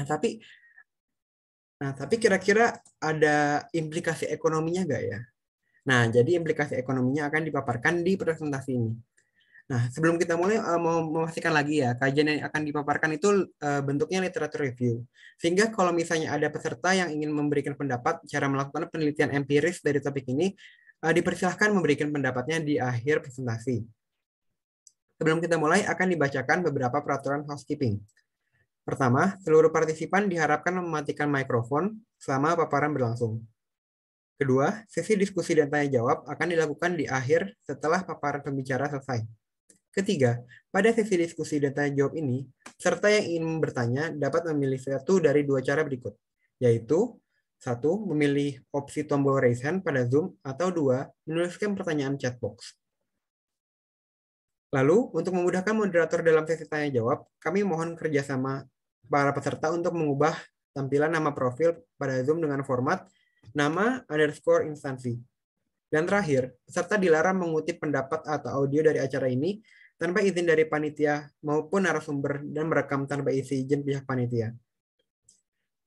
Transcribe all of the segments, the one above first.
Nah, tapi nah tapi kira-kira ada implikasi ekonominya nggak ya? Nah, jadi implikasi ekonominya akan dipaparkan di presentasi ini. Nah, sebelum kita mulai eh, mau memastikan lagi ya, kajian yang akan dipaparkan itu eh, bentuknya literatur review. Sehingga kalau misalnya ada peserta yang ingin memberikan pendapat cara melakukan penelitian empiris dari topik ini, eh, dipersilahkan memberikan pendapatnya di akhir presentasi. Sebelum kita mulai, akan dibacakan beberapa peraturan housekeeping. Pertama, seluruh partisipan diharapkan mematikan mikrofon selama paparan berlangsung. Kedua, sesi diskusi dan tanya-jawab akan dilakukan di akhir setelah paparan pembicara selesai. Ketiga, pada sesi diskusi dan tanya-jawab ini, serta yang ingin bertanya dapat memilih satu dari dua cara berikut, yaitu satu, memilih opsi tombol raise hand pada Zoom, atau dua, menuliskan pertanyaan chat box. Lalu, untuk memudahkan moderator dalam sesi tanya-jawab, kami mohon kerjasama para peserta untuk mengubah tampilan nama profil pada Zoom dengan format nama underscore instansi. Dan terakhir, peserta dilarang mengutip pendapat atau audio dari acara ini tanpa izin dari panitia maupun narasumber dan merekam tanpa izin pihak panitia.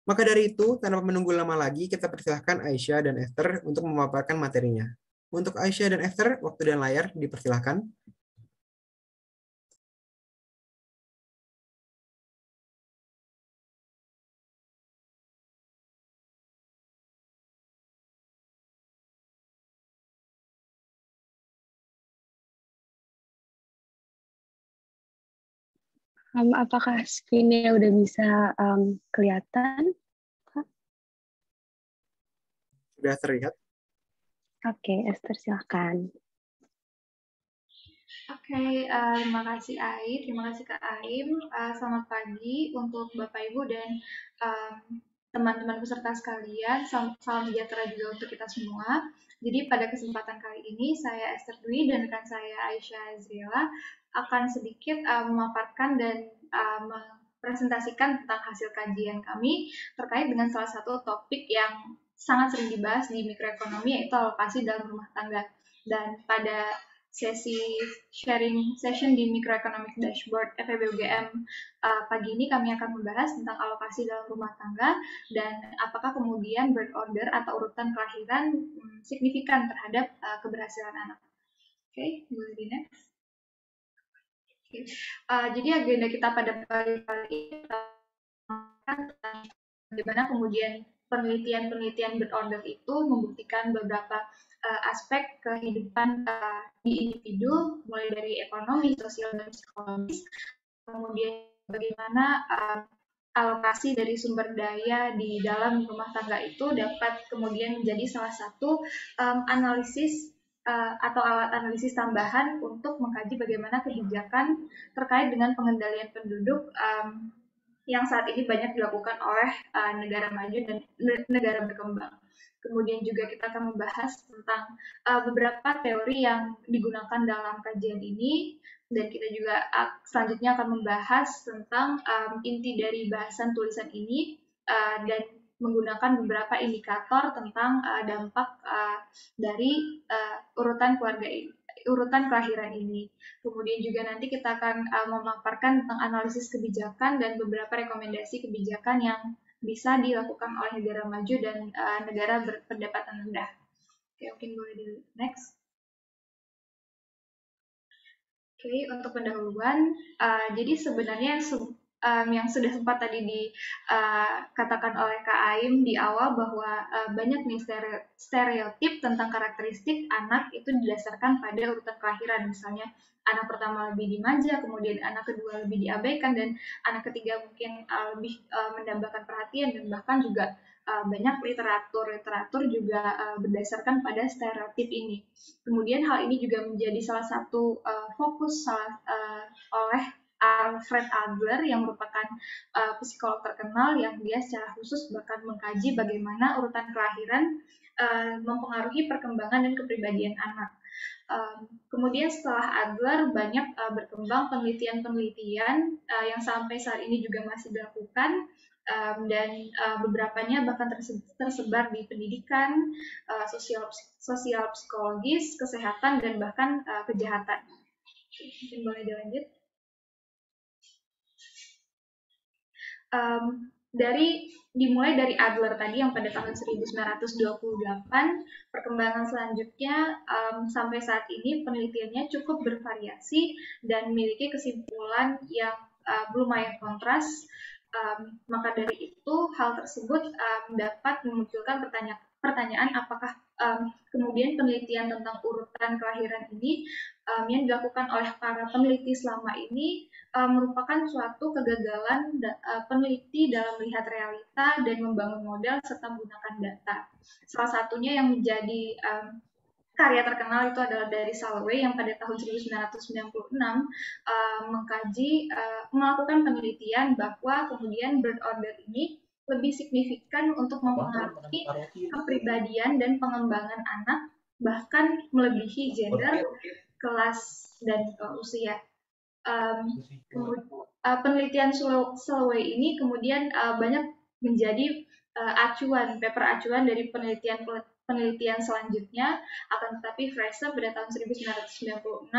Maka dari itu, tanpa menunggu lama lagi, kita persilahkan Aisyah dan Esther untuk memaparkan materinya. Untuk Aisyah dan Esther, waktu dan layar dipersilahkan. Um, apakah screen-nya udah bisa um, kelihatan? Sudah terlihat. Oke, okay, Esther silahkan. Oke, okay, uh, eh, terima kasih Ai, terima kasih Kak Aim. Uh, selamat pagi untuk Bapak Ibu dan teman-teman um, peserta sekalian. Salam, salam sejahtera juga untuk kita semua. Jadi pada kesempatan kali ini saya Esther Dwi dan rekan saya Aisyah Azrila akan sedikit uh, memaparkan dan uh, mempresentasikan tentang hasil kajian kami terkait dengan salah satu topik yang sangat sering dibahas di mikroekonomi yaitu alokasi dalam rumah tangga. Dan pada sesi sharing session di Microeconomic Dashboard FEB uh, pagi ini kami akan membahas tentang alokasi dalam rumah tangga dan apakah kemudian birth order atau urutan kelahiran hmm, signifikan terhadap uh, keberhasilan anak. Oke, okay, boleh di next. Uh, jadi agenda kita pada pagi kali ini bagaimana kemudian penelitian-penelitian berorder itu membuktikan beberapa uh, aspek kehidupan uh, di individu, mulai dari ekonomi, sosial, dan psikologis, kemudian bagaimana uh, alokasi dari sumber daya di dalam rumah tangga itu dapat kemudian menjadi salah satu um, analisis uh, atau alat analisis tambahan untuk mengkaji bagaimana kebijakan terkait dengan pengendalian penduduk um, yang saat ini banyak dilakukan oleh uh, negara maju dan negara berkembang. Kemudian juga kita akan membahas tentang uh, beberapa teori yang digunakan dalam kajian ini dan kita juga uh, selanjutnya akan membahas tentang um, inti dari bahasan tulisan ini uh, dan menggunakan beberapa indikator tentang uh, dampak uh, dari uh, urutan keluarga ini urutan kelahiran ini. Kemudian juga nanti kita akan uh, memaparkan tentang analisis kebijakan dan beberapa rekomendasi kebijakan yang bisa dilakukan oleh negara maju dan uh, negara berpendapatan rendah. Oke, mungkin boleh di next. Oke, untuk pendahuluan, uh, jadi sebenarnya um, yang sudah sempat tadi dikatakan uh, oleh Kak Aim di awal bahwa uh, banyak nih stereotip tentang karakteristik anak itu didasarkan pada urutan kelahiran misalnya anak pertama lebih dimanja, kemudian anak kedua lebih diabaikan dan anak ketiga mungkin uh, lebih uh, mendambakan perhatian dan bahkan juga uh, banyak literatur literatur juga uh, berdasarkan pada stereotip ini. Kemudian hal ini juga menjadi salah satu uh, fokus salah, uh, oleh Alfred Adler yang merupakan uh, psikolog terkenal yang dia secara khusus bahkan mengkaji bagaimana urutan kelahiran uh, mempengaruhi perkembangan dan kepribadian anak. Um, kemudian setelah Adler banyak uh, berkembang penelitian-penelitian uh, yang sampai saat ini juga masih dilakukan um, dan uh, beberapanya bahkan tersebar di pendidikan, uh, sosial, sosial psikologis, kesehatan dan bahkan uh, kejahatan. Mungkin boleh dilanjut. um, dari dimulai dari Adler tadi yang pada tahun 1928 perkembangan selanjutnya um, sampai saat ini penelitiannya cukup bervariasi dan memiliki kesimpulan yang uh, eh, lumayan kontras um, maka dari itu hal tersebut um, dapat memunculkan pertanyaan pertanyaan apakah um, kemudian penelitian tentang urutan kelahiran ini um, yang dilakukan oleh para peneliti selama ini um, merupakan suatu kegagalan da, uh, peneliti dalam melihat realita dan membangun model serta menggunakan data. Salah satunya yang menjadi um, karya terkenal itu adalah dari Salway yang pada tahun 1996 uh, mengkaji uh, melakukan penelitian bahwa kemudian bird order ini lebih signifikan untuk mempengaruhi kepribadian dan pengembangan anak bahkan melebihi gender kelas dan uh, usia. Um, uh, penelitian Soloway ini kemudian uh, banyak menjadi uh, acuan, paper acuan dari penelitian penelitian selanjutnya. Akan tetapi Fraser pada tahun 1996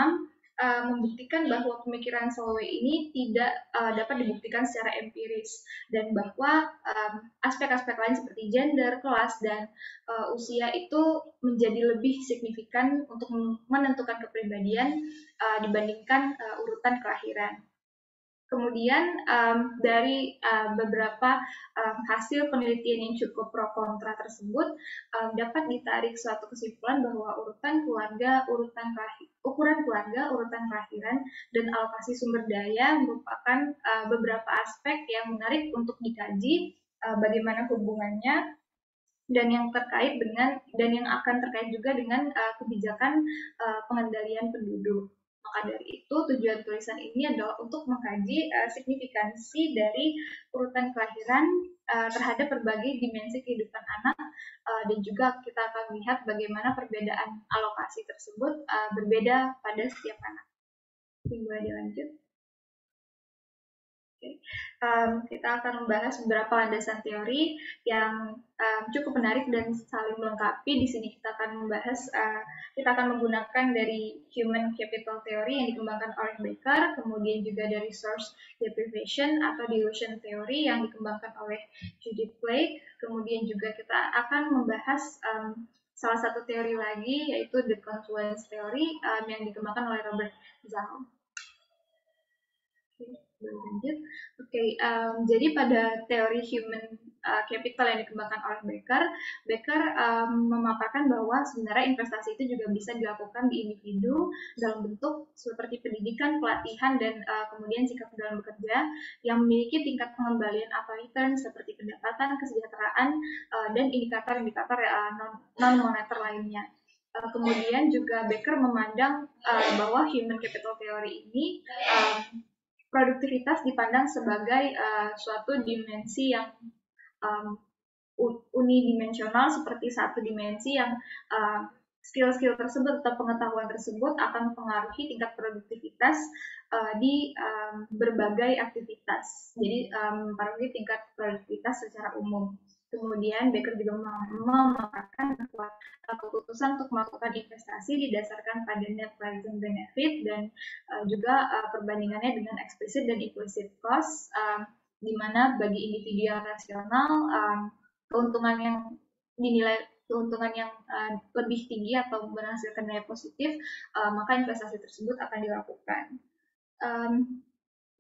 uh, membuktikan bahwa pemikiran Soloway ini tidak uh, dapat dibuktikan secara empiris dan bahwa eh, aspek-aspek um, lain seperti gender, kelas dan uh, usia itu menjadi lebih signifikan untuk menentukan kepribadian uh, dibandingkan uh, urutan kelahiran. Kemudian um, dari uh, beberapa um, hasil penelitian yang cukup pro kontra tersebut um, dapat ditarik suatu kesimpulan bahwa urutan keluarga, urutan ukuran keluarga, urutan kelahiran dan alokasi sumber daya merupakan uh, beberapa aspek yang menarik untuk dikaji uh, bagaimana hubungannya dan yang terkait dengan dan yang akan terkait juga dengan uh, kebijakan uh, pengendalian penduduk. Maka dari itu tujuan tulisan ini adalah untuk mengkaji uh, signifikansi dari urutan kelahiran uh, terhadap berbagai dimensi kehidupan anak uh, dan juga kita akan lihat bagaimana perbedaan alokasi tersebut uh, berbeda pada setiap anak. Tinggal dilanjut um, kita akan membahas beberapa landasan teori yang um, cukup menarik dan saling melengkapi. Di sini kita akan membahas, uh, kita akan menggunakan dari human capital theory yang dikembangkan oleh Baker, kemudian juga dari source deprivation atau dilution theory yang dikembangkan oleh Judith Blake. Kemudian juga kita akan membahas um, salah satu teori lagi yaitu the confluence theory um, yang dikembangkan oleh Robert Zhao lanjut. Oke, okay, um, jadi pada teori human uh, capital yang dikembangkan oleh Becker, Becker um, memaparkan bahwa sebenarnya investasi itu juga bisa dilakukan di individu dalam bentuk seperti pendidikan, pelatihan, dan uh, kemudian sikap dalam bekerja yang memiliki tingkat pengembalian atau return seperti pendapatan, kesejahteraan, uh, dan indikator-indikator uh, non-moneter lainnya kemudian juga Becker memandang uh, bahwa human capital theory ini uh, produktivitas dipandang sebagai uh, suatu dimensi yang um, unidimensional seperti satu dimensi yang skill eh, skill-skill tersebut atau pengetahuan tersebut akan mempengaruhi tingkat produktivitas uh, di um, berbagai aktivitas. Jadi um, mempengaruhi tingkat produktivitas secara umum. Kemudian Becker juga memaparkan bahwa uh, keputusan untuk melakukan investasi didasarkan pada net present benefit dan uh, juga uh, perbandingannya dengan explicit dan implicit cost, uh, di mana bagi individu yang rasional uh, keuntungan yang dinilai keuntungan yang uh, lebih tinggi atau menghasilkan nilai positif, uh, maka investasi tersebut akan dilakukan. Um,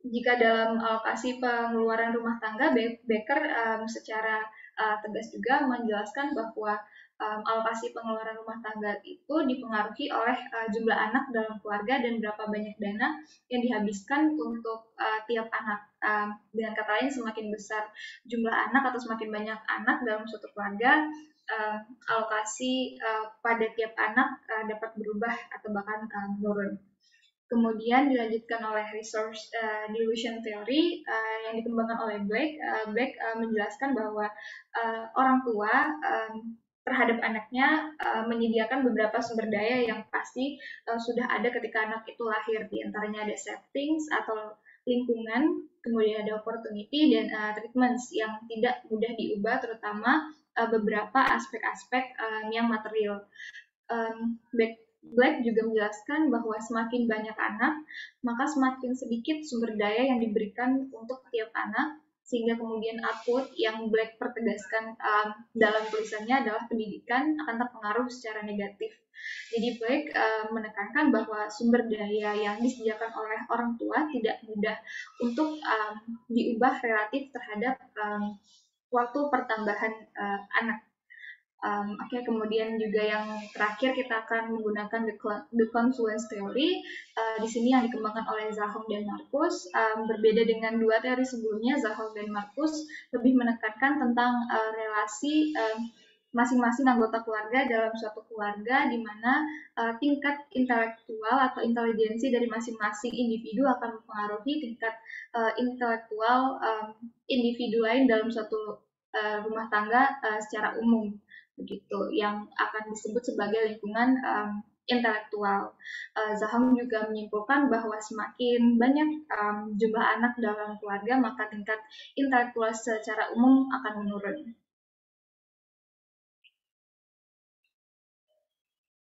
jika dalam alokasi uh, pengeluaran rumah tangga, Becker um, secara uh, tegas juga menjelaskan bahwa um, alokasi pengeluaran rumah tangga itu dipengaruhi oleh uh, jumlah anak dalam keluarga dan berapa banyak dana yang dihabiskan untuk uh, tiap anak. Uh, dengan kata lain, semakin besar jumlah anak atau semakin banyak anak dalam suatu keluarga, uh, alokasi uh, pada tiap anak uh, dapat berubah atau bahkan uh, menurun. Kemudian dilanjutkan oleh resource uh, dilution theory uh, yang dikembangkan oleh Black. Uh, Black uh, menjelaskan bahwa uh, orang tua um, terhadap anaknya uh, menyediakan beberapa sumber daya yang pasti uh, sudah ada ketika anak itu lahir di antaranya ada settings atau lingkungan kemudian ada opportunity dan uh, treatments yang tidak mudah diubah terutama uh, beberapa aspek-aspek um, yang material um, Black juga menjelaskan bahwa semakin banyak anak, maka semakin sedikit sumber daya yang diberikan untuk tiap anak, sehingga kemudian output yang Black pertegaskan um, dalam tulisannya adalah pendidikan akan terpengaruh secara negatif. Jadi Black um, menekankan bahwa sumber daya yang disediakan oleh orang tua tidak mudah untuk um, diubah relatif terhadap um, waktu pertambahan uh, anak. Um, Oke, okay, kemudian juga yang terakhir kita akan menggunakan the, the confluence theory. Uh, di sini yang dikembangkan oleh Zahong dan Markus. Um, berbeda dengan dua teori sebelumnya, Zahong dan Markus lebih menekankan tentang uh, relasi masing-masing um, anggota keluarga dalam suatu keluarga, di mana uh, tingkat intelektual atau inteligensi dari masing-masing individu akan mempengaruhi tingkat uh, intelektual um, individu lain dalam suatu uh, rumah tangga uh, secara umum begitu yang akan disebut sebagai lingkungan um, intelektual. Uh, eh, Zahang juga menyimpulkan bahwa semakin banyak um, jumlah anak dalam keluarga, maka tingkat intelektual secara umum akan menurun.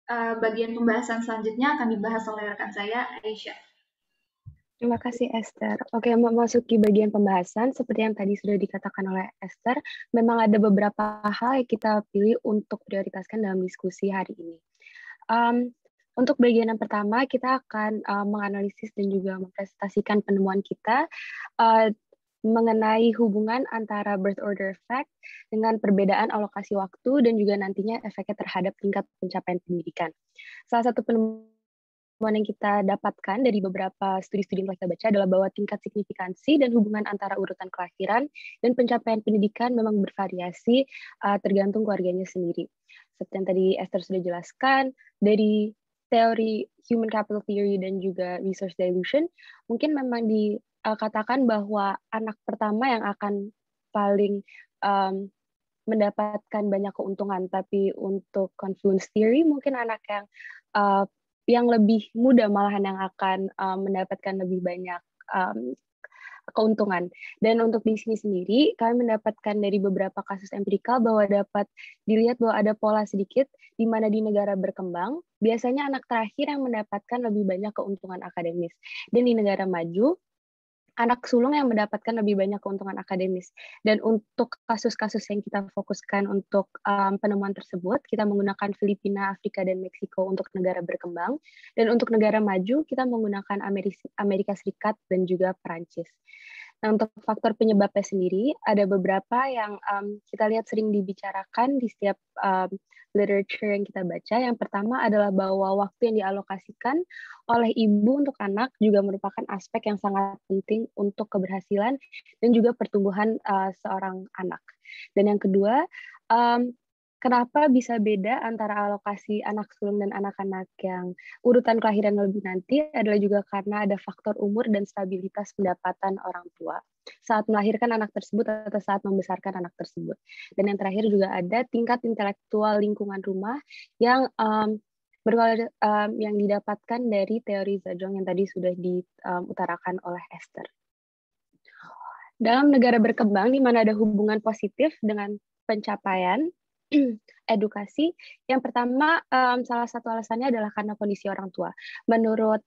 Uh, bagian pembahasan selanjutnya akan dibahas oleh rekan saya, Aisyah. Terima kasih Esther. Oke, memasuki bagian pembahasan, seperti yang tadi sudah dikatakan oleh Esther, memang ada beberapa hal yang kita pilih untuk prioritaskan dalam diskusi hari ini. Um, untuk bagian yang pertama, kita akan uh, menganalisis dan juga mempresentasikan penemuan kita uh, mengenai hubungan antara birth order effect dengan perbedaan alokasi waktu dan juga nantinya efeknya terhadap tingkat pencapaian pendidikan. Salah satu penemuan temuan yang kita dapatkan dari beberapa studi-studi yang kita baca adalah bahwa tingkat signifikansi dan hubungan antara urutan kelahiran dan pencapaian pendidikan memang bervariasi uh, tergantung keluarganya sendiri. Seperti yang tadi Esther sudah jelaskan, dari teori human capital theory dan juga resource dilution, mungkin memang dikatakan eh, bahwa anak pertama yang akan paling um, mendapatkan banyak keuntungan, tapi untuk confluence theory mungkin anak yang uh, yang lebih muda malahan yang akan um, mendapatkan lebih banyak um, keuntungan. Dan untuk di sini sendiri, kami mendapatkan dari beberapa kasus empirikal bahwa dapat dilihat bahwa ada pola sedikit di mana di negara berkembang, biasanya anak terakhir yang mendapatkan lebih banyak keuntungan akademis. Dan di negara maju, anak sulung yang mendapatkan lebih banyak keuntungan akademis. Dan untuk kasus-kasus yang kita fokuskan untuk um, penemuan tersebut, kita menggunakan Filipina, Afrika, dan Meksiko untuk negara berkembang. Dan untuk negara maju, kita menggunakan Amerika, Amerika Serikat dan juga Perancis. Nah, untuk faktor penyebabnya sendiri, ada beberapa yang um, kita lihat sering dibicarakan di setiap um, literature yang kita baca. Yang pertama adalah bahwa waktu yang dialokasikan oleh ibu untuk anak juga merupakan aspek yang sangat penting untuk keberhasilan dan juga pertumbuhan uh, seorang anak. Dan yang kedua, um, kenapa bisa beda antara alokasi anak sulung dan anak-anak yang urutan kelahiran lebih nanti adalah juga karena ada faktor umur dan stabilitas pendapatan orang tua saat melahirkan anak tersebut atau saat membesarkan anak tersebut. Dan yang terakhir juga ada tingkat intelektual lingkungan rumah yang um, berkualitas um, yang didapatkan dari teori Zajong yang tadi sudah diutarakan um, oleh Esther. Dalam negara berkembang di mana ada hubungan positif dengan pencapaian edukasi. Yang pertama, um, salah satu alasannya adalah karena kondisi orang tua. Menurut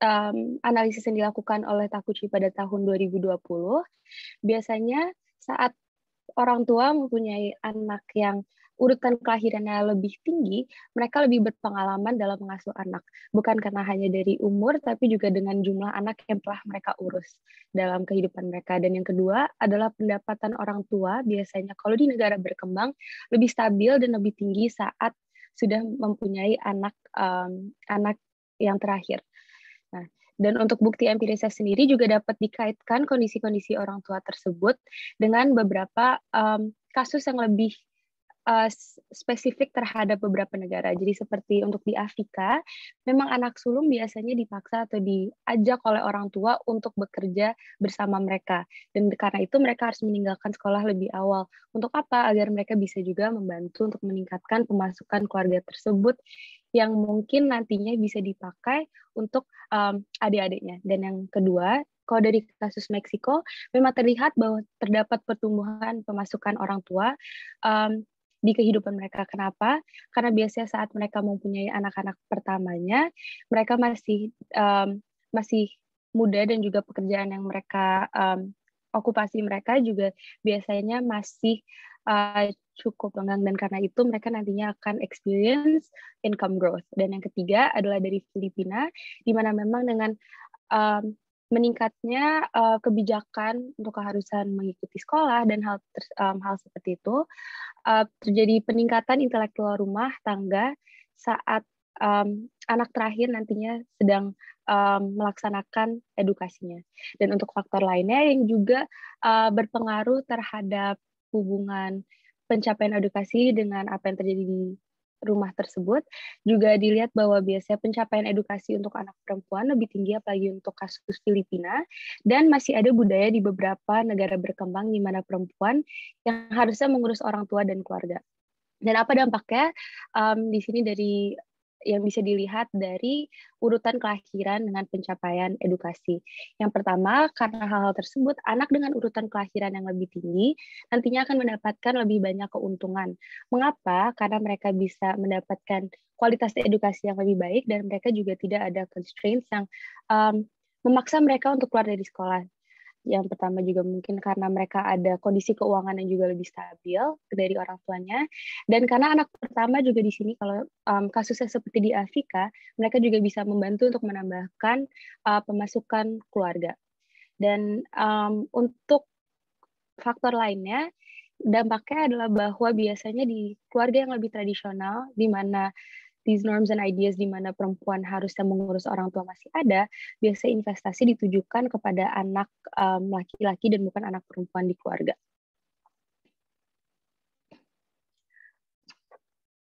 um, analisis yang dilakukan oleh Takuchi pada tahun 2020, biasanya saat orang tua mempunyai anak yang urutan kelahirannya lebih tinggi, mereka lebih berpengalaman dalam mengasuh anak. Bukan karena hanya dari umur, tapi juga dengan jumlah anak yang telah mereka urus dalam kehidupan mereka. Dan yang kedua adalah pendapatan orang tua biasanya kalau di negara berkembang lebih stabil dan lebih tinggi saat sudah mempunyai anak um, anak yang terakhir. Nah, dan untuk bukti empirisnya sendiri juga dapat dikaitkan kondisi-kondisi orang tua tersebut dengan beberapa um, kasus yang lebih Eh, spesifik terhadap beberapa negara. Jadi seperti untuk di Afrika, memang anak sulung biasanya dipaksa atau diajak oleh orang tua untuk bekerja bersama mereka. Dan karena itu mereka harus meninggalkan sekolah lebih awal. Untuk apa? Agar mereka bisa juga membantu untuk meningkatkan pemasukan keluarga tersebut yang mungkin nantinya bisa dipakai untuk um, adik-adiknya. Dan yang kedua, kalau dari kasus Meksiko, memang terlihat bahwa terdapat pertumbuhan pemasukan orang tua um, di kehidupan mereka. Kenapa? Karena biasanya saat mereka mempunyai anak-anak pertamanya, mereka masih um, masih muda dan juga pekerjaan yang mereka um, okupasi mereka juga biasanya masih uh, cukup lengang dan karena itu mereka nantinya akan experience income growth. Dan yang ketiga adalah dari Filipina di mana memang dengan um, meningkatnya uh, kebijakan untuk keharusan mengikuti sekolah dan hal um, hal seperti itu uh, terjadi peningkatan intelektual rumah tangga saat um, anak terakhir nantinya sedang um, melaksanakan edukasinya dan untuk faktor lainnya yang juga uh, berpengaruh terhadap hubungan pencapaian edukasi dengan apa yang terjadi di rumah tersebut. Juga dilihat bahwa biasanya pencapaian edukasi untuk anak perempuan lebih tinggi apalagi untuk kasus Filipina dan masih ada budaya di beberapa negara berkembang di mana perempuan yang harusnya mengurus orang tua dan keluarga. Dan apa dampaknya? Um, di sini dari yang bisa dilihat dari urutan kelahiran dengan pencapaian edukasi. Yang pertama, karena hal-hal tersebut, anak dengan urutan kelahiran yang lebih tinggi nantinya akan mendapatkan lebih banyak keuntungan. Mengapa? Karena mereka bisa mendapatkan kualitas edukasi yang lebih baik dan mereka juga tidak ada constraints yang um, memaksa mereka untuk keluar dari sekolah yang pertama juga mungkin karena mereka ada kondisi keuangan yang juga lebih stabil dari orang tuanya dan karena anak pertama juga di sini kalau um, kasusnya seperti di Afrika mereka juga bisa membantu untuk menambahkan uh, pemasukan keluarga dan um, untuk faktor lainnya dampaknya adalah bahwa biasanya di keluarga yang lebih tradisional di mana these norms and ideas di mana perempuan harusnya mengurus orang tua masih ada, biasa investasi ditujukan kepada anak um, laki-laki um, dan bukan anak perempuan di keluarga.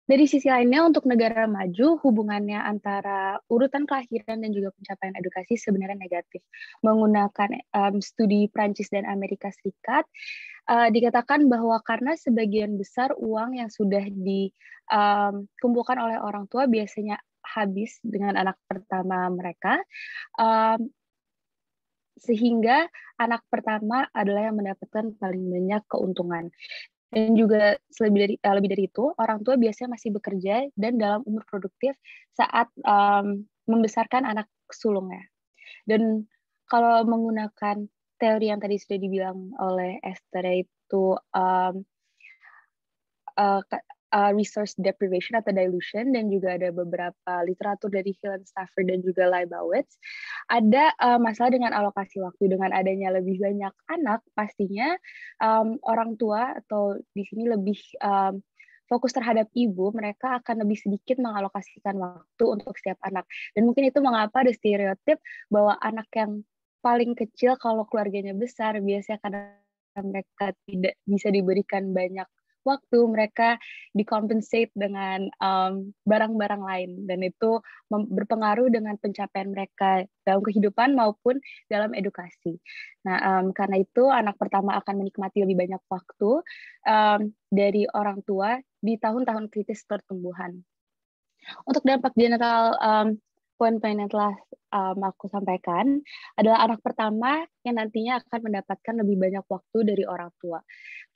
Dari sisi lainnya, untuk negara maju, hubungannya antara urutan kelahiran dan juga pencapaian edukasi sebenarnya negatif. Menggunakan um, studi Prancis dan Amerika Serikat, uh, dikatakan bahwa karena sebagian besar uang yang sudah dikumpulkan um, oleh orang tua biasanya habis dengan anak pertama mereka, um, sehingga anak pertama adalah yang mendapatkan paling banyak keuntungan dan juga lebih dari uh, lebih dari itu orang tua biasanya masih bekerja dan dalam umur produktif saat um, membesarkan anak sulungnya dan kalau menggunakan teori yang tadi sudah dibilang oleh Esther itu um, uh, uh, resource deprivation atau dilution dan juga ada beberapa literatur dari Helen Stafford dan juga Leibowitz ada uh, masalah dengan alokasi waktu dengan adanya lebih banyak anak pastinya um, orang tua atau di sini lebih um, fokus terhadap ibu, mereka akan lebih sedikit mengalokasikan waktu untuk setiap anak. Dan mungkin itu mengapa ada stereotip bahwa anak yang paling kecil kalau keluarganya besar biasanya karena mereka tidak bisa diberikan banyak waktu mereka dikompensate dengan barang-barang um, lain dan itu berpengaruh dengan pencapaian mereka dalam kehidupan maupun dalam edukasi. Nah um, karena itu anak pertama akan menikmati lebih banyak waktu um, dari orang tua di tahun-tahun kritis pertumbuhan. Untuk dampak general um, poin poin yang telah um, aku sampaikan adalah anak pertama yang nantinya akan mendapatkan lebih banyak waktu dari orang tua.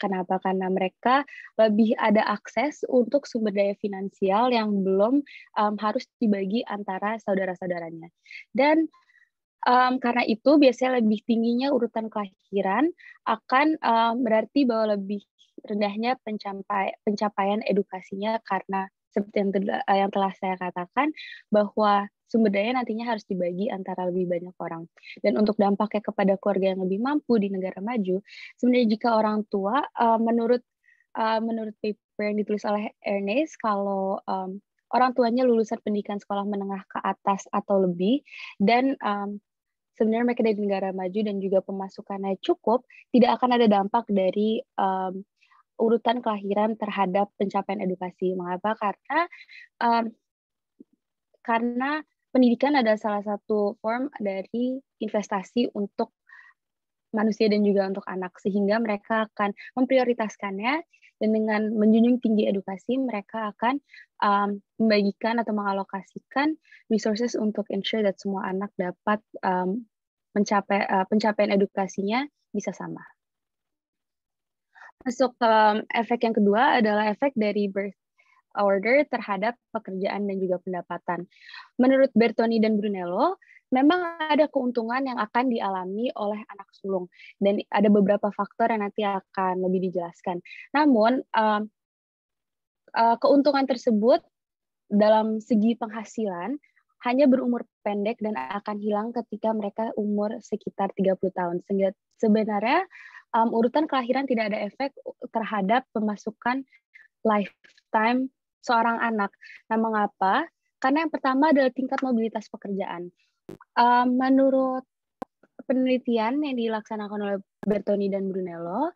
Kenapa? Karena mereka lebih ada akses untuk sumber daya finansial yang belum um, harus dibagi antara saudara-saudaranya. Dan um, karena itu biasanya lebih tingginya urutan kelahiran akan um, berarti bahwa lebih rendahnya pencapai, pencapaian edukasinya karena seperti yang, yang telah saya katakan bahwa sumber daya nantinya harus dibagi antara lebih banyak orang. Dan untuk dampaknya kepada keluarga yang lebih mampu di negara maju, sebenarnya jika orang tua uh, menurut uh, menurut paper yang ditulis oleh Ernest kalau um, orang tuanya lulusan pendidikan sekolah menengah ke atas atau lebih dan um, sebenarnya mereka dari negara maju dan juga pemasukannya cukup, tidak akan ada dampak dari um, urutan kelahiran terhadap pencapaian edukasi. Mengapa? Karena um, karena pendidikan adalah salah satu form dari investasi untuk manusia dan juga untuk anak sehingga mereka akan memprioritaskannya dan dengan menjunjung tinggi edukasi mereka akan um, membagikan atau mengalokasikan resources untuk ensure that semua anak dapat um, mencapai uh, pencapaian edukasinya bisa sama. Masuk um, efek yang kedua adalah efek dari birth order terhadap pekerjaan dan juga pendapatan. Menurut Bertoni dan Brunello, memang ada keuntungan yang akan dialami oleh anak sulung dan ada beberapa faktor yang nanti akan lebih dijelaskan. Namun eh, keuntungan tersebut dalam segi penghasilan hanya berumur pendek dan akan hilang ketika mereka umur sekitar 30 tahun. Sehingga sebenarnya um, urutan kelahiran tidak ada efek terhadap pemasukan lifetime seorang anak. Nah, mengapa? Karena yang pertama adalah tingkat mobilitas pekerjaan. Um, menurut penelitian yang dilaksanakan oleh Bertoni dan Brunello,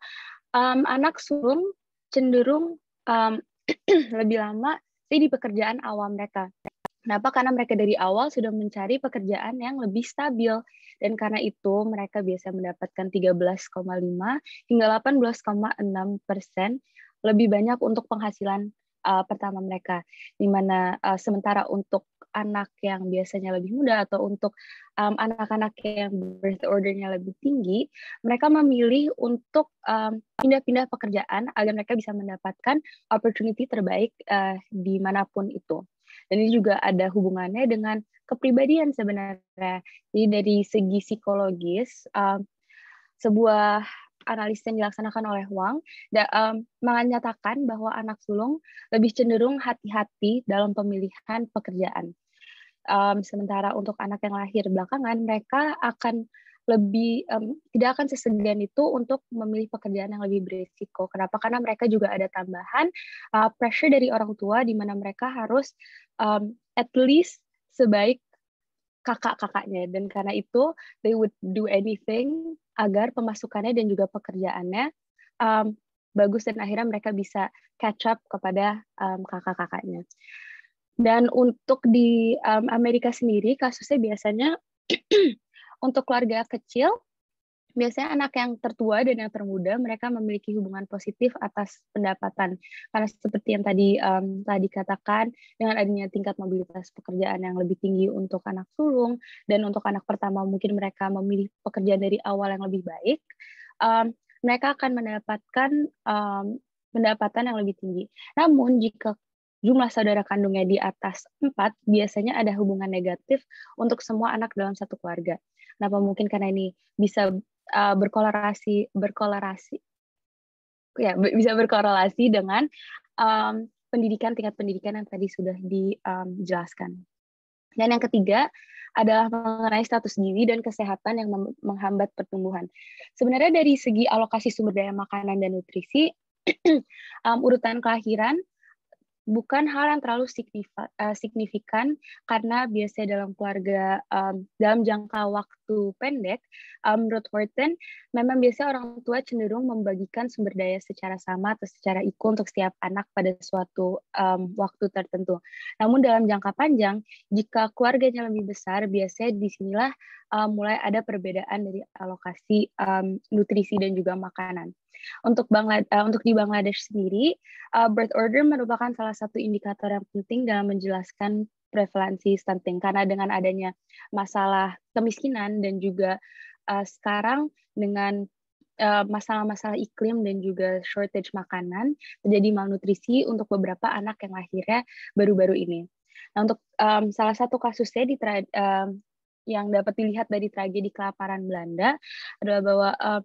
um, anak sulung cenderung um, lebih lama sih di pekerjaan awal mereka. Kenapa? Karena mereka dari awal sudah mencari pekerjaan yang lebih stabil. Dan karena itu mereka biasa mendapatkan 13,5 hingga 18,6 persen lebih banyak untuk penghasilan uh, pertama mereka dimana uh, eh, sementara untuk anak yang biasanya lebih muda atau untuk anak-anak yang birth ordernya lebih tinggi, mereka memilih untuk pindah-pindah pekerjaan agar mereka bisa mendapatkan opportunity terbaik uh, dimanapun itu. Dan ini juga ada hubungannya dengan kepribadian sebenarnya. Jadi dari segi psikologis, um, sebuah analisis yang dilaksanakan oleh Wang da, um, menyatakan bahwa anak sulung lebih cenderung hati-hati dalam pemilihan pekerjaan. Um, sementara untuk anak yang lahir belakangan, mereka akan lebih um, tidak akan sesegan itu untuk memilih pekerjaan yang lebih berisiko. Kenapa? Karena mereka juga ada tambahan uh, pressure dari orang tua di mana mereka harus um, at least sebaik kakak-kakaknya dan karena itu they would do anything agar pemasukannya dan juga pekerjaannya um, bagus dan akhirnya mereka bisa catch up kepada um, kakak-kakaknya. Dan untuk di um, Amerika sendiri kasusnya biasanya untuk keluarga kecil biasanya anak yang tertua dan yang termuda mereka memiliki hubungan positif atas pendapatan karena seperti yang tadi um, tadi katakan dengan adanya tingkat mobilitas pekerjaan yang lebih tinggi untuk anak sulung dan untuk anak pertama mungkin mereka memilih pekerjaan dari awal yang lebih baik um, mereka akan mendapatkan um, pendapatan yang lebih tinggi. Namun jika jumlah saudara kandungnya di atas empat biasanya ada hubungan negatif untuk semua anak dalam satu keluarga. Kenapa mungkin karena ini bisa uh, eh, berkolerasi berkolerasi ya bisa berkorelasi dengan um, pendidikan tingkat pendidikan yang tadi sudah dijelaskan. Dan yang ketiga adalah mengenai status gizi dan kesehatan yang menghambat pertumbuhan. Sebenarnya dari segi alokasi sumber daya makanan dan nutrisi, um, urutan kelahiran bukan hal yang terlalu signifikan, eh, signifikan karena biasanya dalam keluarga um, dalam jangka waktu waktu pendek, um, menurut Horton, memang biasa orang tua cenderung membagikan sumber daya secara sama atau secara ikut untuk setiap anak pada suatu um, waktu tertentu. Namun dalam jangka panjang, jika keluarganya lebih besar, biasanya disinilah um, uh, mulai ada perbedaan dari alokasi um, nutrisi dan juga makanan. Untuk Bangla, uh, untuk di Bangladesh sendiri, uh, birth order merupakan salah satu indikator yang penting dalam menjelaskan prevalensi stunting karena dengan adanya masalah kemiskinan dan juga uh, sekarang dengan eh, masalah-masalah iklim dan juga shortage makanan terjadi malnutrisi untuk beberapa anak yang lahirnya baru-baru ini. Nah untuk um, salah satu kasusnya di um, yang dapat dilihat dari tragedi kelaparan Belanda adalah bahwa uh,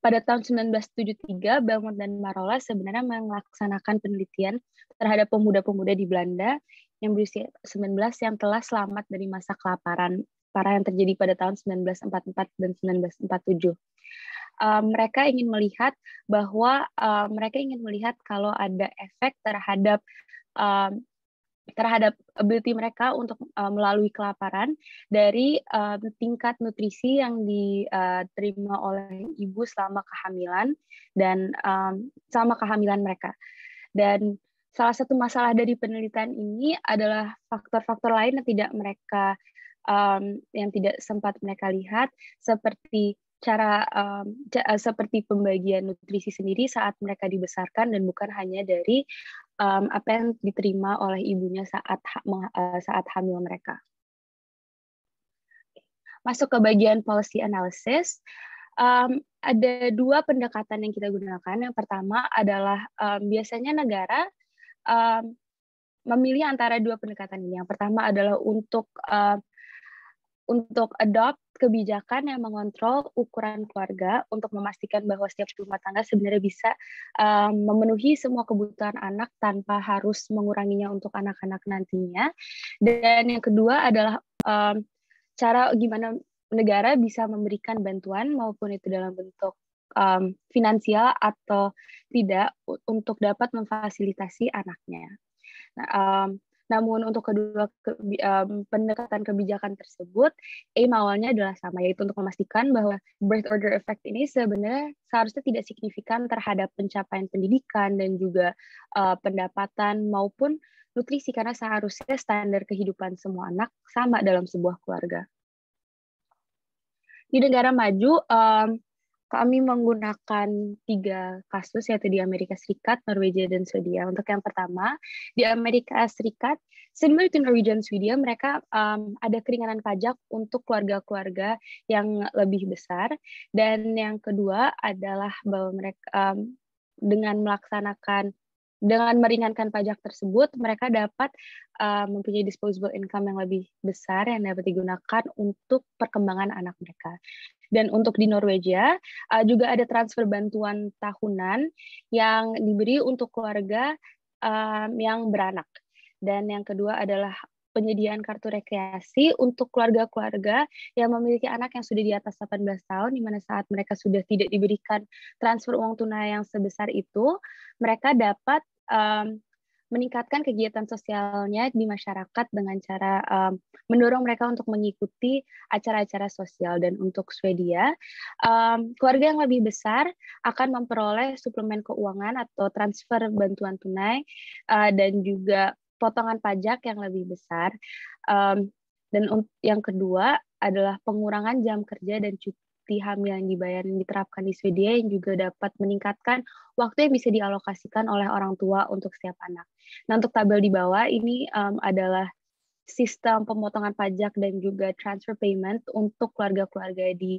pada tahun 1973 Belmont dan Marola sebenarnya melaksanakan penelitian terhadap pemuda-pemuda di Belanda yang berusia 19 yang telah selamat dari masa kelaparan para yang terjadi pada tahun 1944 dan 1947. Uh, ehm, mereka ingin melihat bahwa uh, mereka ingin melihat kalau ada efek terhadap uh, terhadap ability mereka untuk uh, melalui kelaparan dari uh, tingkat nutrisi yang diterima oleh ibu selama kehamilan dan um, selama kehamilan mereka dan Salah satu masalah dari penelitian ini adalah faktor-faktor lain yang tidak mereka um, yang tidak sempat mereka lihat seperti cara um, eh, seperti pembagian nutrisi sendiri saat mereka dibesarkan dan bukan hanya dari um, apa yang diterima oleh ibunya saat ha eh, saat hamil mereka. Masuk ke bagian policy analysis, um, ada dua pendekatan yang kita gunakan. Yang pertama adalah um, biasanya negara um, memilih antara dua pendekatan ini. Yang pertama adalah untuk uh, untuk adopt kebijakan yang mengontrol ukuran keluarga untuk memastikan bahwa setiap rumah tangga sebenarnya bisa um, memenuhi semua kebutuhan anak tanpa harus menguranginya untuk anak-anak nantinya. Dan yang kedua adalah um, cara gimana negara bisa memberikan bantuan maupun itu dalam bentuk um, finansial atau tidak untuk dapat memfasilitasi anaknya. Nah, um, namun untuk kedua ke, um, pendekatan kebijakan tersebut, aim awalnya adalah sama, yaitu untuk memastikan bahwa birth order effect ini sebenarnya seharusnya tidak signifikan terhadap pencapaian pendidikan dan juga uh, pendapatan maupun nutrisi, karena seharusnya standar kehidupan semua anak sama dalam sebuah keluarga. Di negara maju, um, kami menggunakan tiga kasus yaitu di Amerika Serikat, Norwegia, dan Swedia. Untuk yang pertama, di Amerika Serikat, similar to Norwegian Swedia, mereka um, ada keringanan pajak untuk keluarga-keluarga yang lebih besar. Dan yang kedua adalah bahwa mereka um, dengan melaksanakan dengan meringankan pajak tersebut, mereka dapat uh, mempunyai disposable income yang lebih besar yang dapat digunakan untuk perkembangan anak mereka. Dan untuk di Norwegia uh, juga ada transfer bantuan tahunan yang diberi untuk keluarga um, yang beranak. Dan yang kedua adalah penyediaan kartu rekreasi untuk keluarga-keluarga yang memiliki anak yang sudah di atas 18 tahun, di mana saat mereka sudah tidak diberikan transfer uang tunai yang sebesar itu, mereka dapat um, meningkatkan kegiatan sosialnya di masyarakat dengan cara um, mendorong mereka untuk mengikuti acara-acara sosial dan untuk Swedia um, keluarga yang lebih besar akan memperoleh suplemen keuangan atau transfer bantuan tunai uh, dan juga potongan pajak yang lebih besar um, dan yang kedua adalah pengurangan jam kerja dan cuti hamil yang dibayar yang diterapkan di Swedia yang juga dapat meningkatkan waktu yang bisa dialokasikan oleh orang tua untuk setiap anak. Nah, untuk tabel di bawah ini um, adalah sistem pemotongan pajak dan juga transfer payment untuk keluarga-keluarga di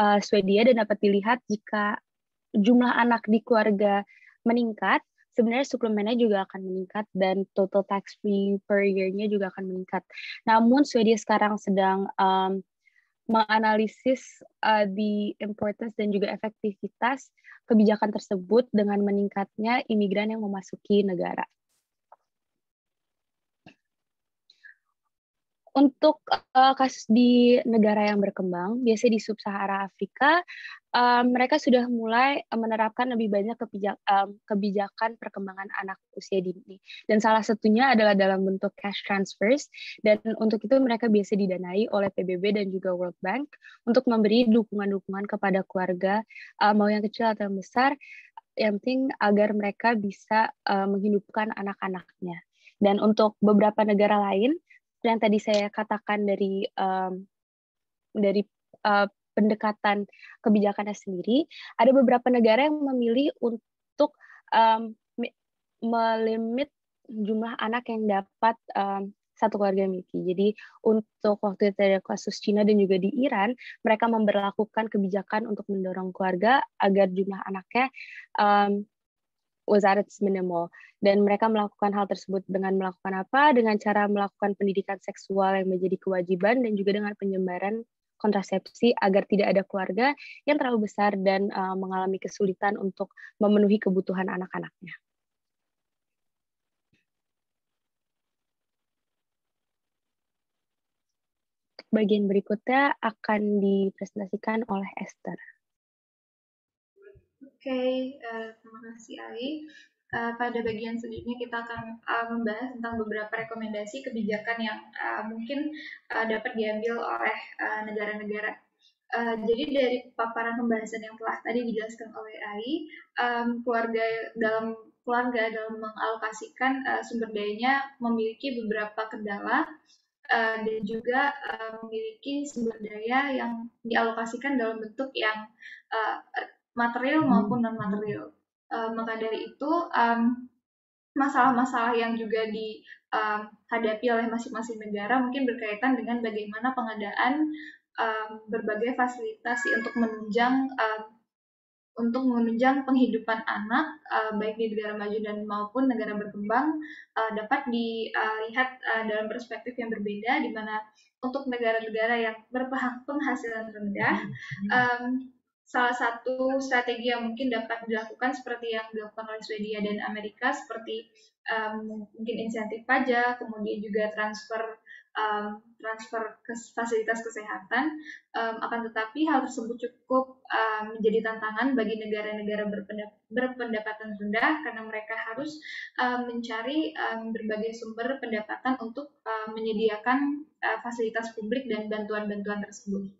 uh, Swedia dan dapat dilihat jika jumlah anak di keluarga meningkat, sebenarnya suplemennya juga akan meningkat dan total tax free per year-nya juga akan meningkat. Namun Swedia sekarang sedang um, menganalisis uh, eh, the importance dan juga efektivitas kebijakan tersebut dengan meningkatnya imigran yang memasuki negara. Untuk uh, kasus di negara yang berkembang, biasanya di sub-Sahara Afrika, um, mereka sudah mulai menerapkan lebih banyak kebijak, um, eh, kebijakan perkembangan anak usia dini. Dan salah satunya adalah dalam bentuk cash transfers. Dan untuk itu mereka biasa didanai oleh PBB dan juga World Bank untuk memberi dukungan-dukungan kepada keluarga, uh, mau yang kecil atau yang besar, yang penting agar mereka bisa uh, menghidupkan anak-anaknya. Dan untuk beberapa negara lain, yang tadi saya katakan dari um, dari uh, pendekatan kebijakannya sendiri, ada beberapa negara yang memilih untuk um, melimit jumlah anak yang dapat um, satu keluarga miliki. Jadi untuk waktu itu ada kasus Cina dan juga di Iran, mereka memperlakukan kebijakan untuk mendorong keluarga agar jumlah anaknya um, its minimal dan mereka melakukan hal tersebut dengan melakukan apa dengan cara melakukan pendidikan seksual yang menjadi kewajiban dan juga dengan penyebaran kontrasepsi agar tidak ada keluarga yang terlalu besar dan uh, mengalami kesulitan untuk memenuhi kebutuhan anak-anaknya. Bagian berikutnya akan dipresentasikan oleh Esther okay, uh, eh, terima kasih Ali. Uh, eh, pada bagian selanjutnya kita akan uh, membahas tentang beberapa rekomendasi kebijakan yang uh, mungkin uh, dapat diambil oleh negara-negara. Uh, uh, jadi dari paparan pembahasan yang telah tadi dijelaskan oleh Ali, um, keluarga dalam keluarga dalam mengalokasikan uh, sumber dayanya memiliki beberapa kendala uh, dan juga uh, memiliki sumber daya yang dialokasikan dalam bentuk yang uh, material hmm. maupun non material. Uh, eh, maka dari itu masalah masalah-masalah yang juga dihadapi um, oleh masing-masing negara mungkin berkaitan dengan bagaimana pengadaan um, berbagai fasilitas untuk menunjang um, untuk menunjang penghidupan anak uh, baik di negara maju dan maupun negara berkembang uh, dapat dilihat uh, dalam perspektif yang berbeda di mana untuk negara-negara yang berpenghasilan rendah um, salah satu strategi yang mungkin dapat dilakukan seperti yang dilakukan oleh Swedia dan Amerika seperti um, mungkin insentif pajak, kemudian juga transfer um, transfer ke fasilitas kesehatan. Um, akan tetapi hal tersebut cukup um, menjadi tantangan bagi negara-negara berpendapatan rendah karena mereka harus um, mencari um, berbagai sumber pendapatan untuk um, menyediakan uh, fasilitas publik dan bantuan-bantuan tersebut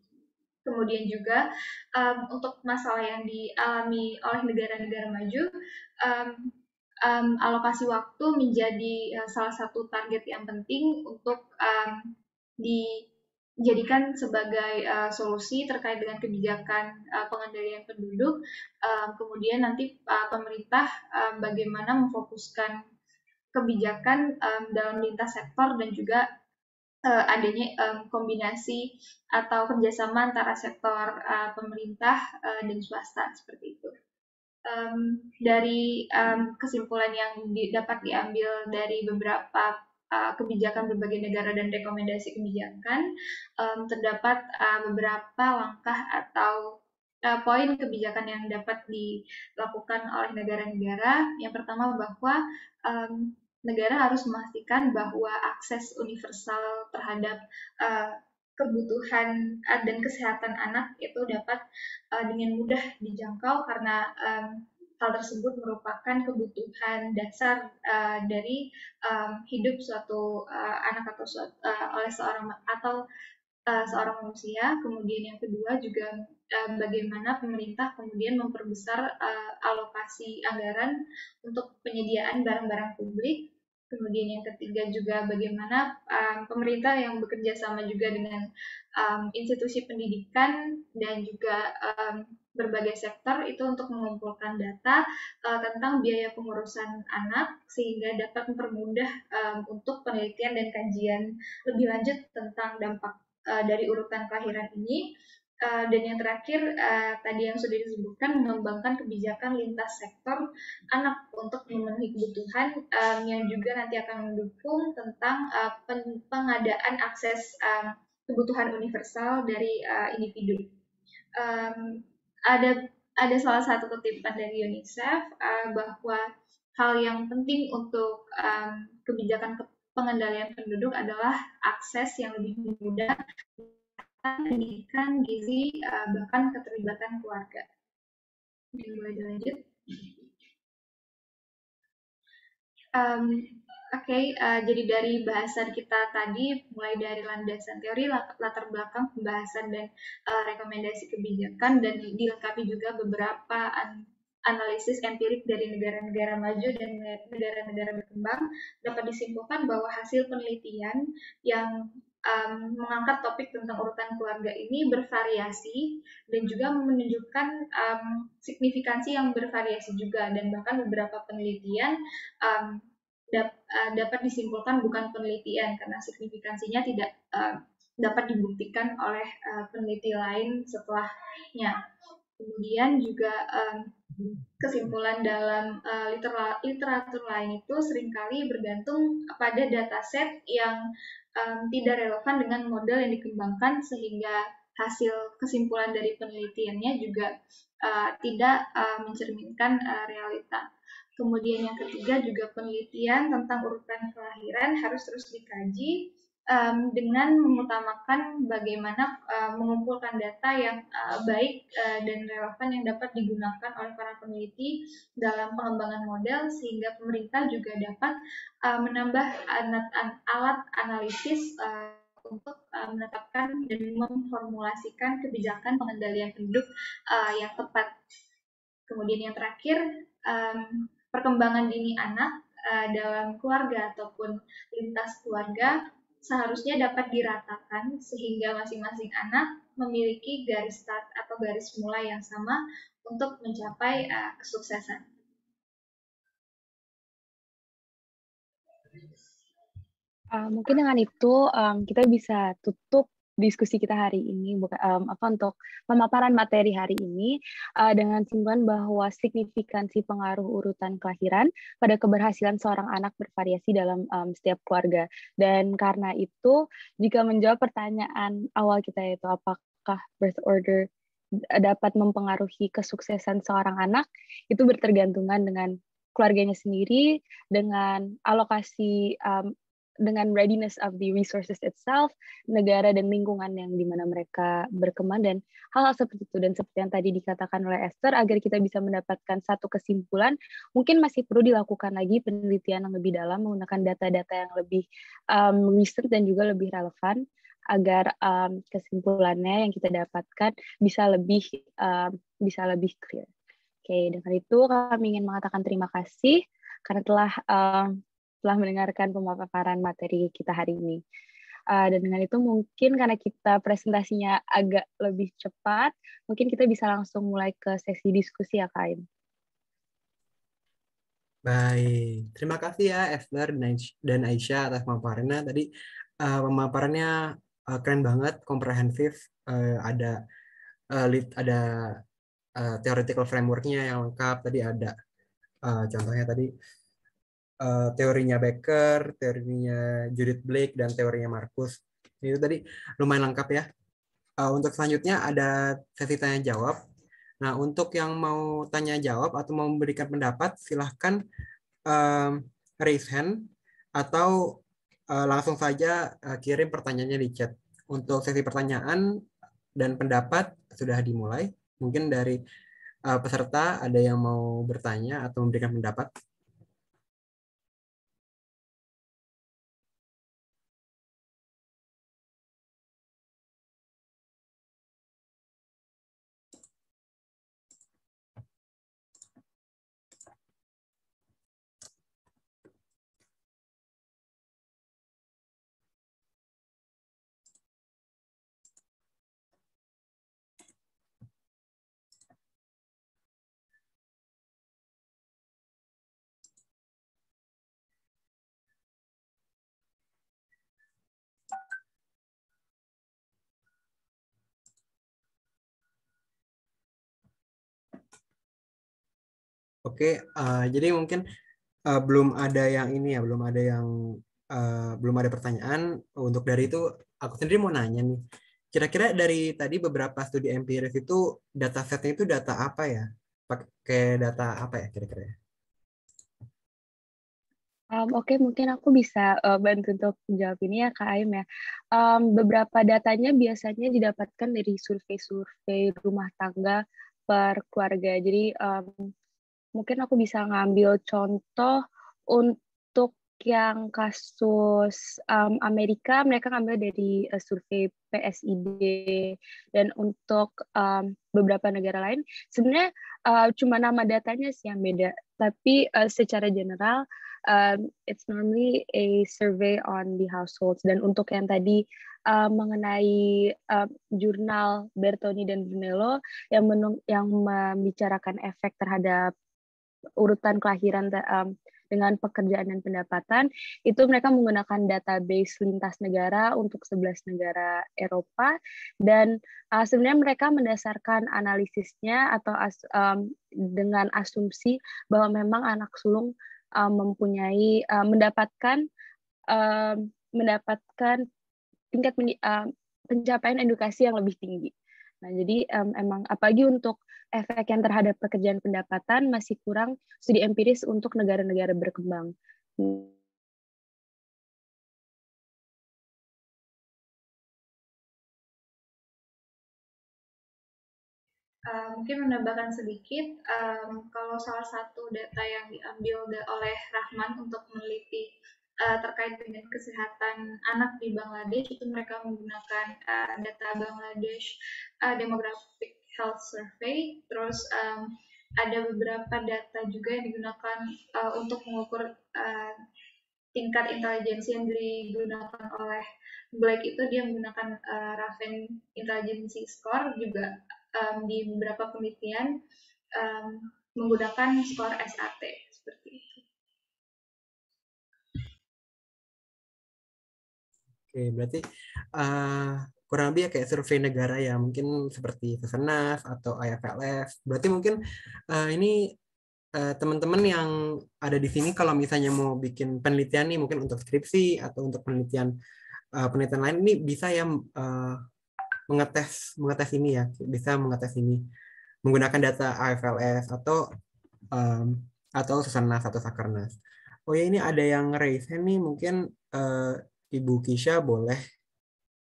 kemudian juga um, untuk masalah yang dialami oleh negara-negara maju um, um, alokasi waktu menjadi uh, salah satu target yang penting untuk um, dijadikan sebagai uh, solusi terkait dengan kebijakan uh, pengendalian penduduk um, kemudian nanti uh, pemerintah um, bagaimana memfokuskan kebijakan um, dalam lintas sektor dan juga uh, adanya um, kombinasi atau kerjasama antara sektor uh, pemerintah uh, dan swasta seperti itu. Um, dari um, kesimpulan yang di, dapat diambil dari beberapa uh, kebijakan berbagai negara dan rekomendasi kebijakan, um, terdapat uh, beberapa langkah atau uh, poin kebijakan yang dapat dilakukan oleh negara-negara. Yang pertama bahwa um, negara harus memastikan bahwa akses universal terhadap uh, kebutuhan uh, dan kesehatan anak itu dapat uh, dengan mudah dijangkau karena um, hal tersebut merupakan kebutuhan dasar uh, dari um, hidup suatu uh, anak atau suatu, uh, oleh seorang atau uh, seorang manusia. Kemudian yang kedua juga Eh, bagaimana pemerintah kemudian memperbesar uh, alokasi anggaran untuk penyediaan barang-barang publik. Kemudian yang ketiga juga bagaimana um, pemerintah yang bekerja sama juga dengan um, institusi pendidikan dan juga um, berbagai sektor itu untuk mengumpulkan data uh, tentang biaya pengurusan anak sehingga dapat mempermudah um, untuk penelitian dan kajian lebih lanjut tentang dampak uh, dari urutan kelahiran ini. Eh, dan yang terakhir uh, tadi yang sudah disebutkan mengembangkan kebijakan lintas sektor anak untuk memenuhi kebutuhan um, yang juga nanti akan mendukung tentang uh, pen pengadaan akses um, kebutuhan universal dari uh, individu. Um, ada ada salah satu kutipan dari UNICEF uh, bahwa hal yang penting untuk um, kebijakan pengendalian penduduk adalah akses yang lebih mudah pendidikan, gizi, uh, bahkan keterlibatan keluarga. Boleh dilanjut. Um, Oke, okay, uh, eh, jadi dari bahasan kita tadi, mulai dari landasan teori, latar belakang pembahasan dan uh, rekomendasi kebijakan, dan dilengkapi juga beberapa an analisis empirik dari negara-negara maju dan negara-negara berkembang, dapat disimpulkan bahwa hasil penelitian yang um, mengangkat topik tentang urutan keluarga ini bervariasi dan juga menunjukkan um, signifikansi yang bervariasi juga dan bahkan beberapa penelitian um, dapat disimpulkan bukan penelitian karena signifikansinya tidak uh, dapat dibuktikan oleh uh, peneliti lain setelahnya. Kemudian juga um, kesimpulan dalam uh, eh, literatur, literatur lain itu seringkali bergantung pada dataset yang um, tidak relevan dengan model yang dikembangkan sehingga hasil kesimpulan dari penelitiannya juga uh, tidak uh, mencerminkan uh, realita. Kemudian yang ketiga juga penelitian tentang urutan kelahiran harus terus dikaji um, dengan mengutamakan bagaimana uh, mengumpulkan data yang uh, baik uh, dan relevan yang dapat digunakan oleh para peneliti dalam pengembangan model sehingga pemerintah juga dapat uh, menambah alat, alat analisis uh, untuk uh, menetapkan dan memformulasikan kebijakan pengendalian penduduk uh, yang tepat. Kemudian yang terakhir, um, perkembangan dini anak dalam keluarga ataupun lintas keluarga seharusnya dapat diratakan sehingga masing-masing anak memiliki garis start atau garis mulai yang sama untuk mencapai uh, kesuksesan. Uh, mungkin dengan itu um, kita bisa tutup diskusi kita hari ini bukan um, apa untuk pemaparan materi hari ini uh, dengan simpan bahwa signifikansi pengaruh urutan kelahiran pada keberhasilan seorang anak bervariasi dalam um, setiap keluarga dan karena itu jika menjawab pertanyaan awal kita yaitu apakah birth order eh, dapat mempengaruhi kesuksesan seorang anak itu bertergantungan dengan keluarganya sendiri dengan alokasi um, dengan readiness of the resources itself, negara dan lingkungan yang di mana mereka berkembang dan hal-hal seperti itu dan seperti yang tadi dikatakan oleh Esther agar kita bisa mendapatkan satu kesimpulan mungkin masih perlu dilakukan lagi penelitian yang lebih dalam menggunakan data-data yang lebih um, recent dan juga lebih relevan agar um, kesimpulannya yang kita dapatkan bisa lebih um, bisa lebih clear. Oke, okay, dengan itu kami ingin mengatakan terima kasih karena telah um, telah mendengarkan pemaparan materi kita hari ini. Uh, dan dengan itu mungkin karena kita presentasinya agak lebih cepat, mungkin kita bisa langsung mulai ke sesi diskusi ya, Kain. Baik, terima kasih ya Esther dan Aisyah atas pemaparannya. Tadi uh, pemaparannya uh, keren banget, komprehensif, uh, ada uh, lead, ada uh, theoretical frameworknya yang lengkap. Tadi ada uh, contohnya tadi Eh, teorinya Becker, teorinya Judith Blake, dan teorinya Markus. Itu tadi lumayan lengkap ya. Eh, untuk selanjutnya ada sesi tanya jawab. Nah, untuk yang mau tanya jawab atau mau memberikan pendapat, silahkan um, raise hand atau uh, langsung saja uh, kirim pertanyaannya di chat. Untuk sesi pertanyaan dan pendapat sudah dimulai. Mungkin dari uh, peserta ada yang mau bertanya atau memberikan pendapat. Oke, okay, uh, eh, jadi mungkin uh, belum ada yang ini ya, belum ada yang uh, belum ada pertanyaan. Untuk dari itu, aku sendiri mau nanya nih. Kira-kira dari tadi beberapa studi empiris itu data datasetnya itu data apa ya? Pakai data apa ya kira-kira? Ya? Um, Oke, okay, mungkin aku bisa uh, bantu untuk menjawab ini ya Kak Aim ya. Um, beberapa datanya biasanya didapatkan dari survei-survei rumah tangga per keluarga. Jadi um, mungkin aku bisa ngambil contoh untuk yang kasus um, Amerika mereka ngambil dari uh, survei PSID dan untuk um, beberapa negara lain sebenarnya uh, cuma nama datanya sih yang beda tapi uh, secara general um, it's normally a survey on the households dan untuk yang tadi uh, mengenai uh, jurnal Bertoni dan Brunello yang menung yang membicarakan efek terhadap urutan kelahiran um, dengan pekerjaan dan pendapatan itu mereka menggunakan database lintas negara untuk 11 negara Eropa dan uh, sebenarnya mereka mendasarkan analisisnya atau as, um, dengan asumsi bahwa memang anak sulung um, mempunyai uh, mendapatkan um, mendapatkan tingkat uh, pencapaian edukasi yang lebih tinggi Nah, jadi um, emang apalagi untuk efek yang terhadap pekerjaan pendapatan masih kurang studi empiris untuk negara-negara berkembang. Uh, mungkin menambahkan sedikit, um, kalau salah satu data yang diambil oleh Rahman untuk meneliti uh, terkait dengan kesehatan anak di Bangladesh itu mereka menggunakan uh, data Bangladesh uh, Demographic Health Survey terus um, ada beberapa data juga yang digunakan uh, untuk mengukur uh, tingkat intelijensi yang digunakan oleh Black itu dia menggunakan uh, Raven Intelligence Score juga um, di beberapa penelitian um, menggunakan skor SAT. Oke, berarti uh, kurang lebih ya kayak survei negara ya, mungkin seperti Kesenaf atau IFLF. Berarti mungkin uh, ini teman eh, teman-teman yang ada di sini kalau misalnya mau bikin penelitian nih, mungkin untuk skripsi atau untuk penelitian uh, penelitian lain ini bisa ya uh, mengetes mengetes ini ya, bisa mengetes ini menggunakan data IFLF atau um, atau Sesenaf atau Sakernas. Oh ya ini ada yang raise nih mungkin uh, Ibu Kisha boleh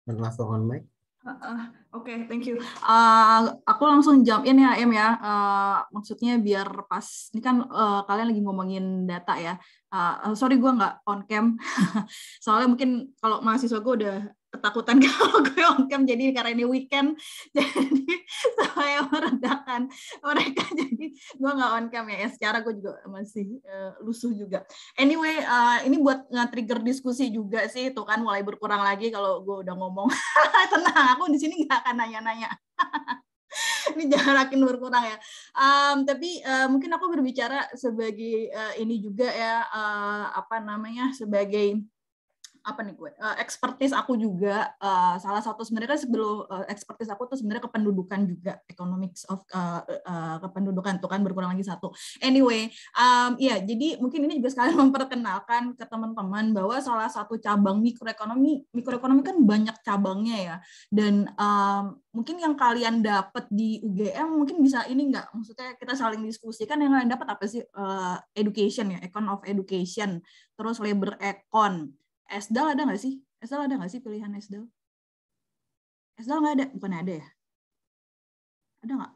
menelpon mic. Uh, uh, Oke, okay, thank you. Uh, aku langsung jump in ya, Em ya. Uh, maksudnya biar pas ini kan uh, kalian lagi ngomongin data ya. Uh, sorry, gue nggak on cam. Soalnya mungkin kalau mahasiswa gue udah ketakutan kalau gue on cam jadi karena ini weekend jadi supaya meredakan mereka jadi gue nggak on cam ya, ya secara gue juga masih uh, lusuh juga anyway uh, ini buat nge-trigger diskusi juga sih itu kan mulai berkurang lagi kalau gue udah ngomong tenang aku di sini nggak akan nanya-nanya ini jarakin berkurang ya. Um, tapi uh, mungkin aku berbicara sebagai uh, ini juga ya uh, apa namanya sebagai apa nih gue uh, eh, ekspertis aku juga uh, salah satu sebenarnya sebelum uh, eh, ekspertis aku tuh sebenarnya kependudukan juga economics of uh, uh, kependudukan tuh kan berkurang lagi satu anyway um, ya yeah, jadi mungkin ini juga sekalian memperkenalkan ke teman-teman bahwa salah satu cabang mikroekonomi mikroekonomi kan banyak cabangnya ya dan um, mungkin yang kalian dapat di UGM mungkin bisa ini nggak maksudnya kita saling diskusikan yang kalian dapat apa sih uh, education ya econ of education terus labor econ Esdal ada nggak sih? Esdal ada nggak sih pilihan Esdal? Esdal nggak ada, bukan ada ya? Ada nggak?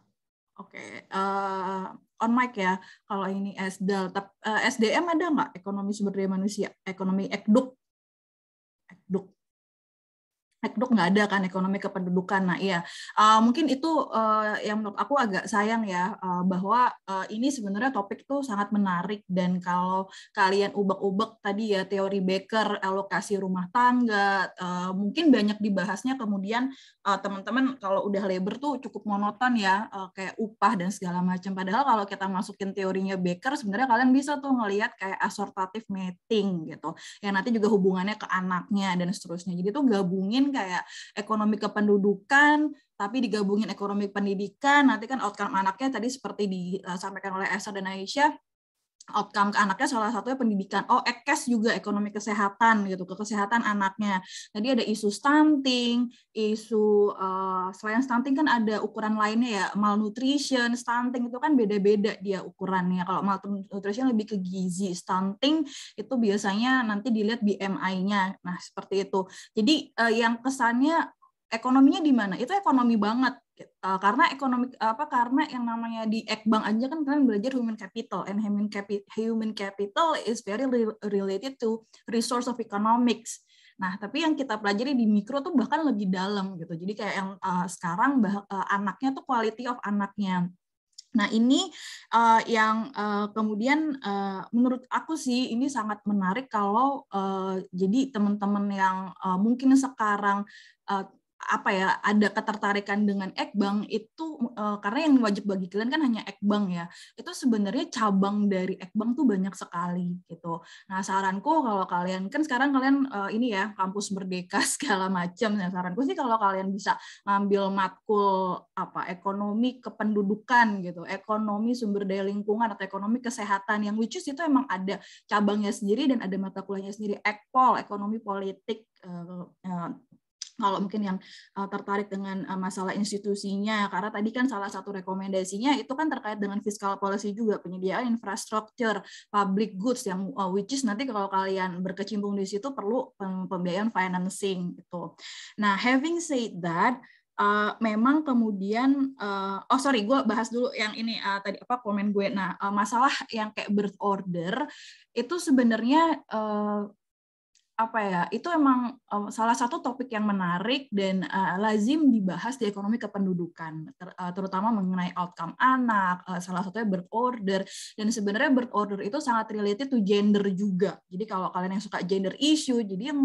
Oke, okay. uh, eh, on mic ya. Kalau ini Esdal, uh, eh, SDM ada nggak? Ekonomi sumber daya manusia, ekonomi ekduk, ekduk. Tekdok nggak ada kan ekonomi kependudukan. Nah iya, uh, mungkin itu uh, yang menurut aku agak sayang ya uh, bahwa uh, ini sebenarnya topik tuh sangat menarik dan kalau kalian ubek-ubek tadi ya teori Baker, alokasi rumah tangga, uh, mungkin banyak dibahasnya kemudian uh, teman-teman kalau udah labor tuh cukup monoton ya uh, kayak upah dan segala macam. Padahal kalau kita masukin teorinya Baker, sebenarnya kalian bisa tuh ngelihat kayak assortative mating gitu, yang nanti juga hubungannya ke anaknya dan seterusnya. Jadi tuh gabungin kayak ekonomi kependudukan tapi digabungin ekonomi pendidikan nanti kan outcome anaknya tadi seperti disampaikan eh, oleh Esa dan Aisyah outcome ke anaknya salah satunya pendidikan. Oh, ekes juga ekonomi kesehatan gitu, ke kesehatan anaknya. Tadi ada isu stunting, isu uh, selain stunting kan ada ukuran lainnya ya, malnutrition, stunting itu kan beda-beda dia ukurannya. Kalau malnutrition lebih ke gizi, stunting itu biasanya nanti dilihat BMI-nya. Nah, seperti itu. Jadi uh, yang kesannya ekonominya di mana itu ekonomi banget eh, karena ekonomi apa karena yang namanya di ekbang aja kan kalian belajar human capital and human capital human capital is very related to resource of economics Nah, tapi yang kita pelajari di mikro tuh bahkan lebih dalam gitu. Jadi kayak yang uh, sekarang bah, uh, anaknya tuh quality of anaknya. Nah, ini uh, yang uh, kemudian uh, menurut aku sih ini sangat menarik kalau uh, jadi teman-teman yang uh, mungkin sekarang uh, apa ya ada ketertarikan dengan ekbang itu uh, karena yang wajib bagi kalian kan hanya ekbang ya itu sebenarnya cabang dari ekbang tuh banyak sekali gitu nah saranku kalau kalian kan sekarang kalian uh, ini ya kampus merdeka segala macam nah saranku sih kalau kalian bisa ngambil matkul apa ekonomi kependudukan gitu ekonomi sumber daya lingkungan atau ekonomi kesehatan yang which is itu emang ada cabangnya sendiri dan ada mata kuliahnya sendiri ekpol ekonomi politik eh, kalau mungkin yang uh, tertarik dengan uh, masalah institusinya karena tadi kan salah satu rekomendasinya itu kan terkait dengan fiskal policy juga penyediaan infrastruktur public goods yang uh, which is nanti kalau kalian berkecimpung di situ perlu pembiayaan financing gitu. Nah, having said that Uh, memang kemudian uh, oh sorry gue bahas dulu yang ini uh, tadi apa komen gue nah uh, masalah yang kayak birth order itu sebenarnya uh, apa ya itu emang salah satu topik yang menarik dan eh, lazim dibahas di ekonomi kependudukan eh, terutama mengenai outcome anak eh, salah satunya birth order dan sebenarnya birth order itu sangat related to gender juga jadi kalau kalian yang suka gender issue jadi yang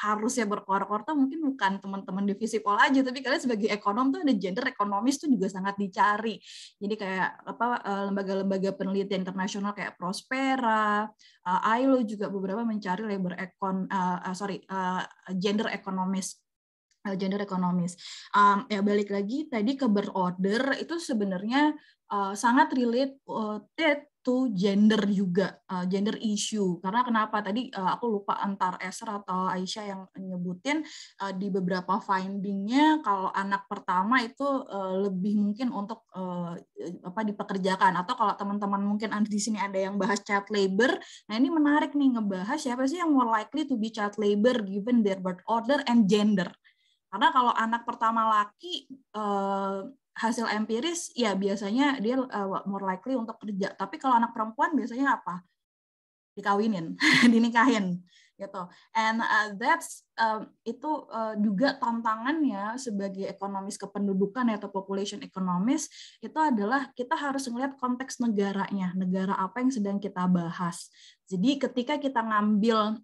harusnya berkoar kor tuh mungkin bukan teman-teman divisi pola aja tapi kalian sebagai ekonom tuh ada gender ekonomis tuh juga sangat dicari jadi kayak apa lembaga-lembaga penelitian internasional kayak Prospera Uh, eh, ILO juga beberapa mencari labor econ, uh, sorry, uh, gender economist Eh, gender ekonomis. Um, ya balik lagi tadi ke berorder itu sebenarnya uh, sangat relate uh, to gender juga uh, gender issue karena kenapa tadi uh, aku lupa antar Esther atau Aisyah yang nyebutin uh, di beberapa findingnya kalau anak pertama itu uh, lebih mungkin untuk uh, apa dipekerjakan atau kalau teman-teman mungkin di sini ada yang bahas child labor nah ini menarik nih ngebahas siapa sih yang more likely to be child labor given their birth order and gender karena kalau anak pertama laki eh, hasil empiris ya biasanya dia eh, more likely untuk kerja. Tapi kalau anak perempuan biasanya apa? Dikawinin, dinikahin gitu. And uh, that's uh, itu uh, juga tantangannya sebagai ekonomis kependudukan atau population ekonomis itu adalah kita harus melihat konteks negaranya, negara apa yang sedang kita bahas. Jadi ketika kita ngambil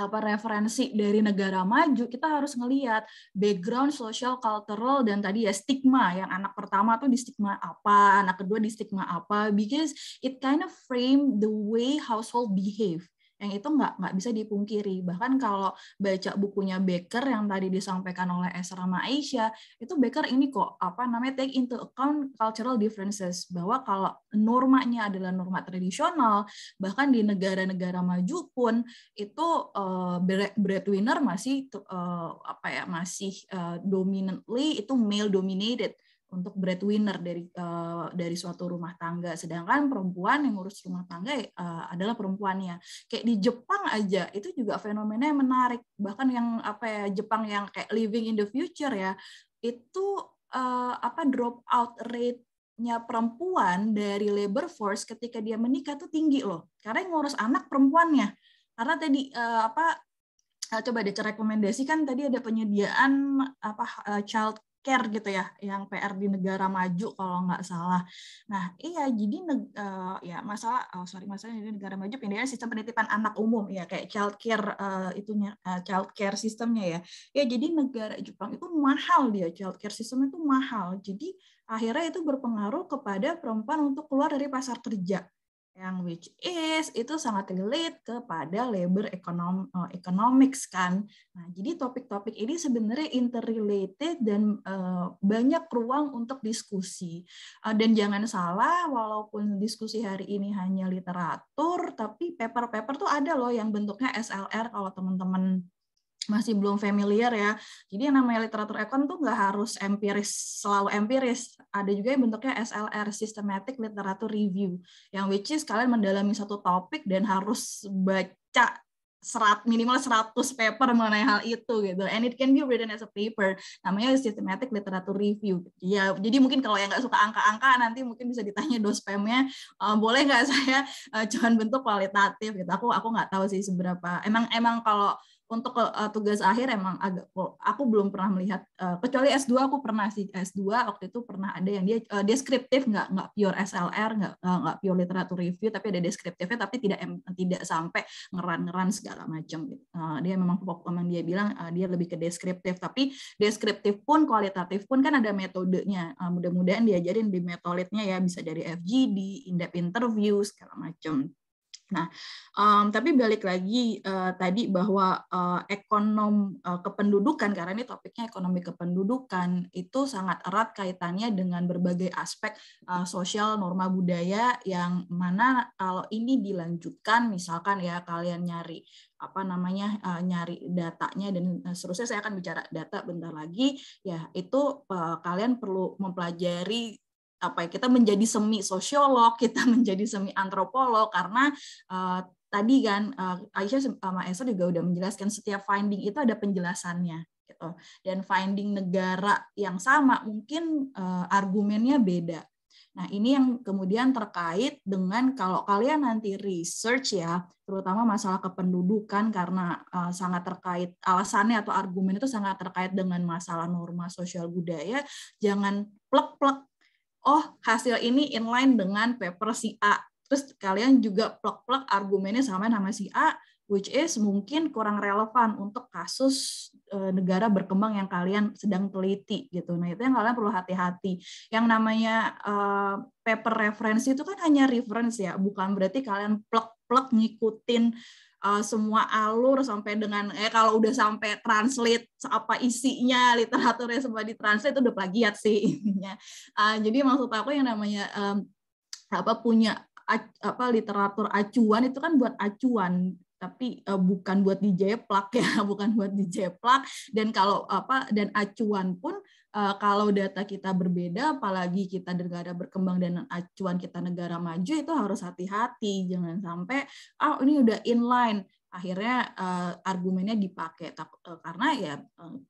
apa referensi dari negara maju kita harus ngelihat background sosial cultural dan tadi ya stigma yang anak pertama tuh di stigma apa anak kedua di stigma apa because it kind of frame the way household behave yang itu nggak nggak bisa dipungkiri bahkan kalau baca bukunya Baker yang tadi disampaikan oleh Esra Maisha itu Baker ini kok apa namanya take into account cultural differences bahwa kalau normanya adalah norma tradisional bahkan di negara-negara maju pun itu uh, breadwinner masih uh, apa ya masih uh, dominantly itu male dominated untuk breadwinner dari uh, dari suatu rumah tangga sedangkan perempuan yang ngurus rumah tangga uh, adalah perempuannya kayak di Jepang aja itu juga fenomena yang menarik bahkan yang apa ya Jepang yang kayak living in the future ya itu uh, apa drop out rate nya perempuan dari labor force ketika dia menikah tuh tinggi loh karena yang ngurus anak perempuannya karena tadi uh, apa coba deh rekomendasi kan tadi ada penyediaan apa child care gitu ya yang PR di negara maju kalau nggak salah. Nah iya jadi uh, ya masalah oh, sorry masalah di negara maju pindahnya sistem penitipan anak umum ya kayak child care uh, eh, itunya uh, eh, child care sistemnya ya. Ya jadi negara Jepang itu mahal dia child care sistemnya itu mahal. Jadi akhirnya itu berpengaruh kepada perempuan untuk keluar dari pasar kerja yang which is itu sangat relate kepada labor ekonom eh, economics kan. Nah, jadi topik-topik ini sebenarnya interrelated dan uh, banyak ruang untuk diskusi. Uh, dan jangan salah, walaupun diskusi hari ini hanya literatur, tapi paper-paper tuh ada loh yang bentuknya SLR kalau teman-teman masih belum familiar ya. Jadi yang namanya literatur ekon tuh nggak harus empiris, selalu empiris. Ada juga yang bentuknya SLR, Systematic Literature Review, yang which is kalian mendalami satu topik dan harus baca serat minimal 100 paper mengenai hal itu gitu and it can be written as a paper namanya systematic literature review ya jadi mungkin kalau yang nggak suka angka-angka nanti mungkin bisa ditanya dospemnya uh, eh, boleh nggak saya uh, cuman bentuk kualitatif gitu aku aku nggak tahu sih seberapa emang emang kalau untuk uh, tugas akhir emang agak oh, aku belum pernah melihat uh, kecuali S2 aku pernah sih S2 waktu itu pernah ada yang dia uh, deskriptif nggak nggak pure SLR nggak nggak pure literatur review tapi ada deskriptifnya tapi tidak tidak sampai ngeran-ngeran segala macam gitu. Uh, dia memang memang dia bilang uh, dia lebih ke deskriptif tapi deskriptif pun kualitatif pun kan ada metodenya. Uh, mudah-mudahan diajarin di metodenya ya bisa dari FGD, in-depth interview segala macam Nah, um, tapi balik lagi uh, tadi bahwa uh, ekonom uh, kependudukan karena ini topiknya ekonomi kependudukan itu sangat erat kaitannya dengan berbagai aspek uh, sosial norma budaya yang mana kalau ini dilanjutkan misalkan ya kalian nyari apa namanya uh, nyari datanya dan seterusnya saya akan bicara data bentar lagi ya itu uh, kalian perlu mempelajari apa ya kita menjadi semi sosiolog kita menjadi semi antropolog karena uh, tadi kan uh, Aisyah sama Esther juga udah menjelaskan setiap finding itu ada penjelasannya gitu dan finding negara yang sama mungkin uh, argumennya beda Nah, ini yang kemudian terkait dengan kalau kalian nanti research ya, terutama masalah kependudukan karena uh, sangat terkait alasannya atau argumen itu sangat terkait dengan masalah norma sosial budaya, jangan plek-plek oh hasil ini inline dengan paper si A. Terus kalian juga plek-plek argumennya sama nama si A, which is mungkin kurang relevan untuk kasus eh, negara berkembang yang kalian sedang teliti gitu. Nah itu yang kalian perlu hati-hati. Yang namanya uh, paper referensi itu kan hanya reference ya, bukan berarti kalian plek-plek ngikutin uh, semua alur sampai dengan eh kalau udah sampai translate apa isinya literaturnya semua di translate itu udah plagiat sih intinya. Uh, jadi maksud aku yang namanya um, apa punya apa literatur acuan itu kan buat acuan tapi uh, bukan buat dijeplak ya, bukan buat dijeplak dan kalau apa dan acuan pun uh, kalau data kita berbeda, apalagi kita negara berkembang dan acuan kita negara maju itu harus hati-hati, jangan sampai ah oh, ini udah inline, akhirnya uh, argumennya dipakai tak, uh, eh, karena ya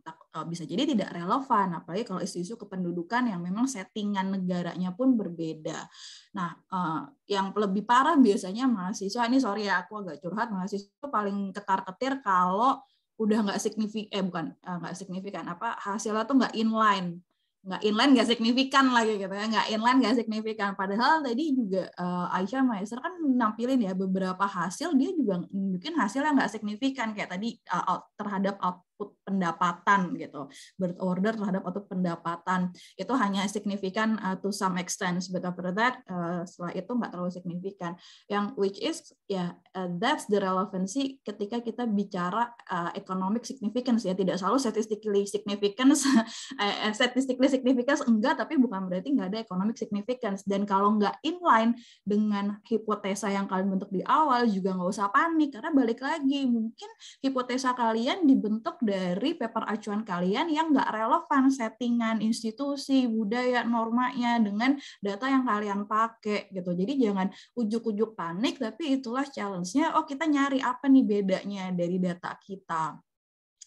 tak, uh, bisa jadi tidak relevan apalagi kalau isu-isu kependudukan yang memang settingan negaranya pun berbeda. Nah, uh, yang lebih parah biasanya mahasiswa ini sorry ya aku agak curhat mahasiswa paling ketar-ketir kalau udah nggak signifikan eh bukan eh, nggak signifikan apa hasilnya tuh nggak inline nggak inline nggak signifikan lagi gitu ya nggak inline nggak signifikan padahal tadi juga uh, Aisyah Maeser kan nampilin ya beberapa hasil dia juga nunjukin hasilnya nggak signifikan kayak tadi uh, terhadap out, output pendapatan gitu birth order terhadap output pendapatan itu hanya signifikan uh, to some extent but after that uh, setelah itu nggak terlalu signifikan yang which is ya yeah, uh, that's the relevancy ketika kita bicara uh, economic significance ya tidak selalu statistically significance eh, eh, statistically significance enggak tapi bukan berarti nggak ada economic significance dan kalau nggak inline dengan hipotesa yang kalian bentuk di awal juga nggak usah panik karena balik lagi mungkin hipotesa kalian dibentuk dari paper acuan kalian yang nggak relevan settingan institusi, budaya, normanya dengan data yang kalian pakai gitu. Jadi jangan ujuk-ujuk panik, tapi itulah challenge-nya. Oh kita nyari apa nih bedanya dari data kita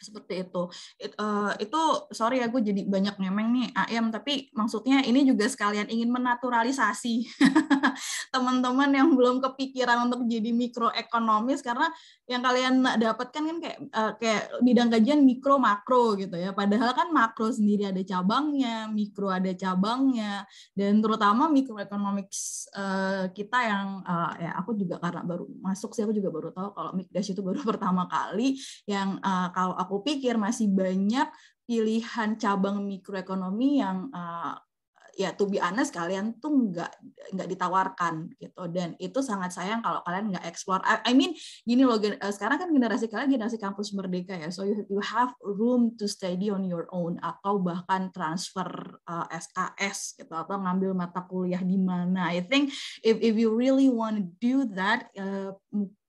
seperti itu. It, uh, itu sorry ya gue jadi banyak ngemeng nih AM tapi maksudnya ini juga sekalian ingin menaturalisasi teman-teman yang belum kepikiran untuk jadi mikroekonomis karena yang kalian dapatkan kan kayak uh, kayak bidang kajian mikro makro gitu ya. Padahal kan makro sendiri ada cabangnya, mikro ada cabangnya dan terutama mikroekonomis uh, eh, kita yang uh, ya aku juga karena baru masuk sih aku juga baru tahu kalau Mikdash itu baru pertama kali yang uh, kalau aku pikir masih banyak pilihan cabang mikroekonomi yang uh, ya to be honest kalian tuh nggak nggak ditawarkan gitu dan itu sangat sayang kalau kalian nggak explore I, I mean gini loh eh, sekarang kan generasi kalian generasi kampus merdeka ya so you, you have room to study on your own atau bahkan transfer uh, eh, SKS gitu atau ngambil mata kuliah di mana I think if if you really want to do that uh,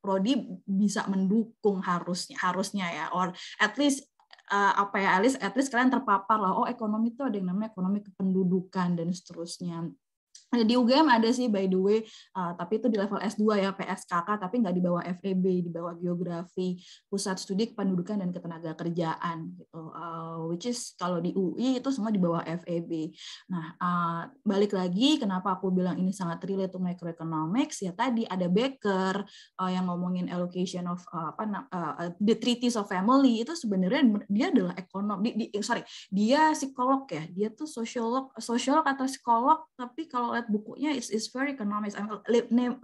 prodi bisa mendukung harusnya harusnya ya or at least uh, apa ya at least at least kalian terpapar lah oh ekonomi itu ada yang namanya ekonomi kependudukan dan seterusnya di UGM ada sih by the way, uh, tapi itu di level S2 ya, PSKK, tapi nggak di bawah FEB, di bawah Geografi, Pusat Studi Kependudukan dan Ketenaga Kerjaan, gitu. Uh, which is kalau di UI itu semua di bawah FEB. Nah, uh, balik lagi, kenapa aku bilang ini sangat relate to microeconomics, ya tadi ada Baker uh, yang ngomongin allocation of uh, apa, uh, the treaties of family, itu sebenarnya dia adalah ekonom, di, di, sorry, dia psikolog ya, dia tuh sosiolog, sosiolog atau psikolog, tapi kalau lihat bukunya is is very economics.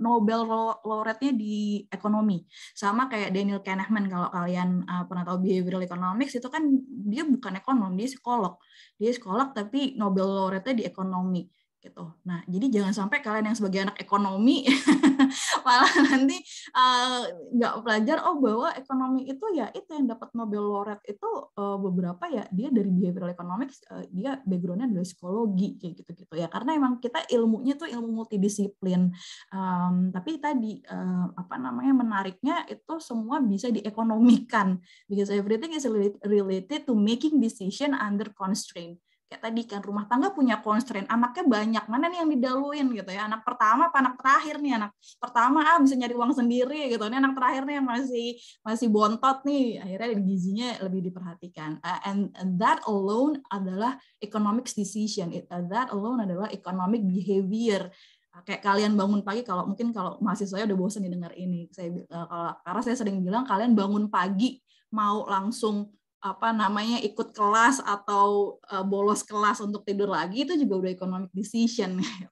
Nobel laureate-nya di ekonomi. Sama kayak Daniel Kahneman kalau kalian uh, pernah tahu behavioral economics itu kan dia bukan ekonom, dia psikolog. Dia psikolog tapi Nobel laureate-nya di ekonomi gitu. Nah, jadi jangan sampai kalian yang sebagai anak ekonomi malah nanti eh, nggak uh, belajar oh bahwa ekonomi itu ya itu yang dapat Nobel laureate itu uh, beberapa ya dia dari behavioral economics uh, dia backgroundnya dari psikologi kayak gitu gitu ya karena emang kita ilmunya tuh ilmu multidisiplin um, tapi tadi uh, apa namanya menariknya itu semua bisa diekonomikan because everything is related to making decision under constraint kayak tadi kan rumah tangga punya constraint anaknya banyak mana nih yang didaluin gitu ya anak pertama apa anak terakhir nih anak pertama ah bisa nyari uang sendiri gitu ini anak terakhir nih yang masih masih bontot nih akhirnya gizinya lebih diperhatikan uh, and that alone adalah economic decision It, uh, that alone adalah economic behavior ah, kayak kalian bangun pagi kalau mungkin kalau mahasiswa udah bosan didengar ini saya uh, kalau karena saya sering bilang kalian bangun pagi mau langsung apa namanya ikut kelas atau uh, bolos kelas untuk tidur lagi itu juga udah economic decision gitu.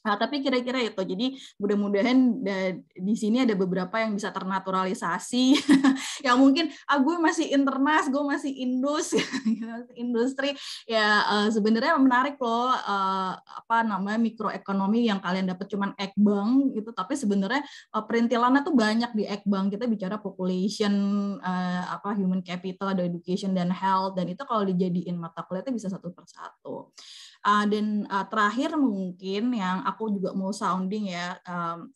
Nah, tapi kira-kira itu. Jadi mudah-mudahan di sini ada beberapa yang bisa ternaturalisasi. yang mungkin ah gue masih internas, gue masih indus, industri. Ya uh, sebenarnya menarik loh uh, apa namanya mikroekonomi yang kalian dapat cuman ekbang gitu, tapi sebenarnya uh, perintilannya tuh banyak di ekbang. Kita bicara population uh, apa human capital, ada education dan health dan itu kalau dijadiin mata kuliahnya bisa satu persatu. Uh, dan uh, terakhir mungkin yang aku juga mau sounding ya, um,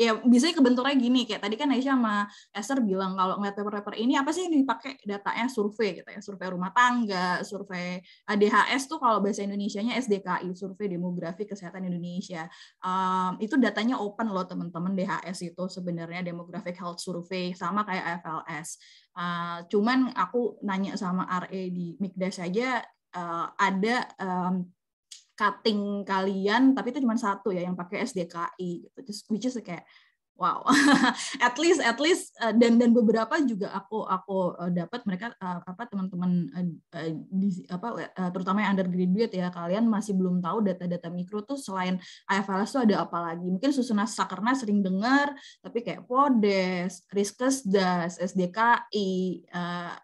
ya biasanya kebenturnya gini kayak tadi kan Aisyah sama Esther bilang kalau ngeliat paper-paper ini apa sih yang dipakai datanya survei gitu ya survei rumah tangga survei ADHS ah, tuh kalau bahasa Indonesia-nya SDKI survei demografi kesehatan Indonesia um, itu datanya open loh teman-teman DHS itu sebenarnya demographic health survey sama kayak FLS Uh, cuman aku nanya sama RE di Mikdas aja uh, ada um, cutting kalian tapi itu cuma satu ya yang pakai SDKI gitu. Just, which is kayak wow at least at least eh, dan dan beberapa juga aku aku eh, dapat mereka eh, apa teman-teman apa terutama yang undergraduate ya kalian masih belum tahu data-data mikro tuh selain IFRS tuh ada apa lagi mungkin susunan sakernas sering dengar tapi kayak podes riskesdas SDKI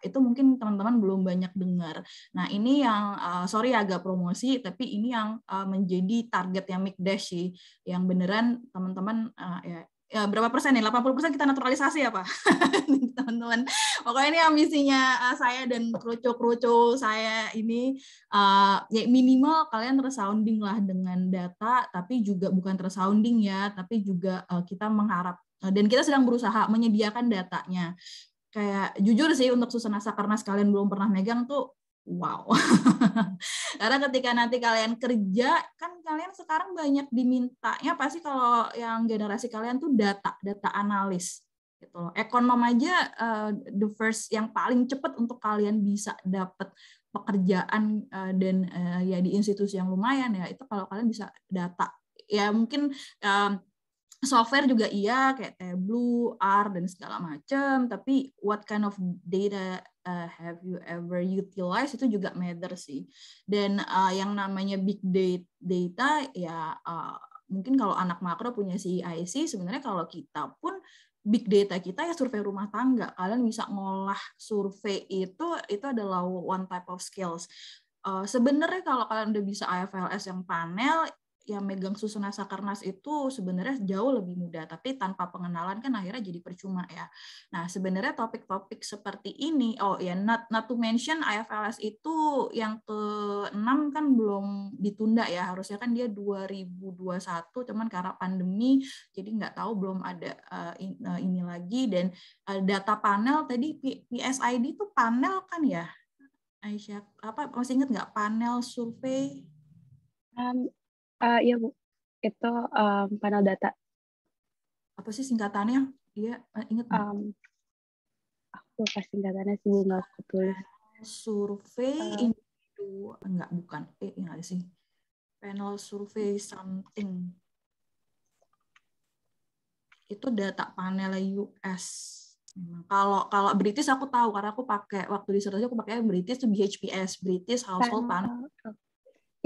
itu mungkin teman-teman belum banyak dengar nah ini yang sorry agak promosi tapi ini yang menjadi target yang mikdash sih yang beneran teman-teman ya ya berapa persen nih 80 persen kita naturalisasi apa? Ya, pak teman-teman pokoknya ini ambisinya uh, eh, saya dan kerucu-kerucu saya ini uh, ya minimal kalian tersounding lah dengan data tapi juga bukan tersounding ya tapi juga uh, kita mengharap uh, dan kita sedang berusaha menyediakan datanya kayak jujur sih untuk susah nasa, karena sekalian belum pernah megang tuh wow. Karena ketika nanti kalian kerja, kan kalian sekarang banyak dimintanya pasti kalau yang generasi kalian tuh data, data analis gitu loh. Ekonom aja uh, the first yang paling cepat untuk kalian bisa dapat pekerjaan uh, dan uh, ya di institusi yang lumayan ya itu kalau kalian bisa data. Ya mungkin um, software juga iya kayak Tableau, R dan segala macam, tapi what kind of data uh, have you ever utilized itu juga matter sih. Dan uh, yang namanya big data ya uh, mungkin kalau anak makro punya si CIC sebenarnya kalau kita pun big data kita ya survei rumah tangga kalian bisa ngolah survei itu itu adalah one type of skills Uh, sebenarnya kalau kalian udah bisa AFLS yang panel yang megang susunan sakarnas itu sebenarnya jauh lebih mudah, tapi tanpa pengenalan kan akhirnya jadi percuma ya. Nah, sebenarnya topik-topik seperti ini, oh ya, not, not to mention IFLS itu yang ke-6 kan belum ditunda ya, harusnya kan dia 2021, cuman karena pandemi, jadi nggak tahu belum ada uh, in, uh, ini lagi, dan uh, data panel tadi PSID itu panel kan ya, Aisyah, apa masih ingat nggak panel survei? Um, Uh, iya Bu, itu um, panel data. Apa sih singkatannya? Iya, eh, inget. Um, aku lupa singkatannya sih, nggak Survei uh, eh. itu enggak bukan, eh enggak sih. Panel survei something. Itu data panel US. Memang. Kalau kalau British aku tahu karena aku pakai waktu disertasi aku pakai British BHPS British Household Panel. Panel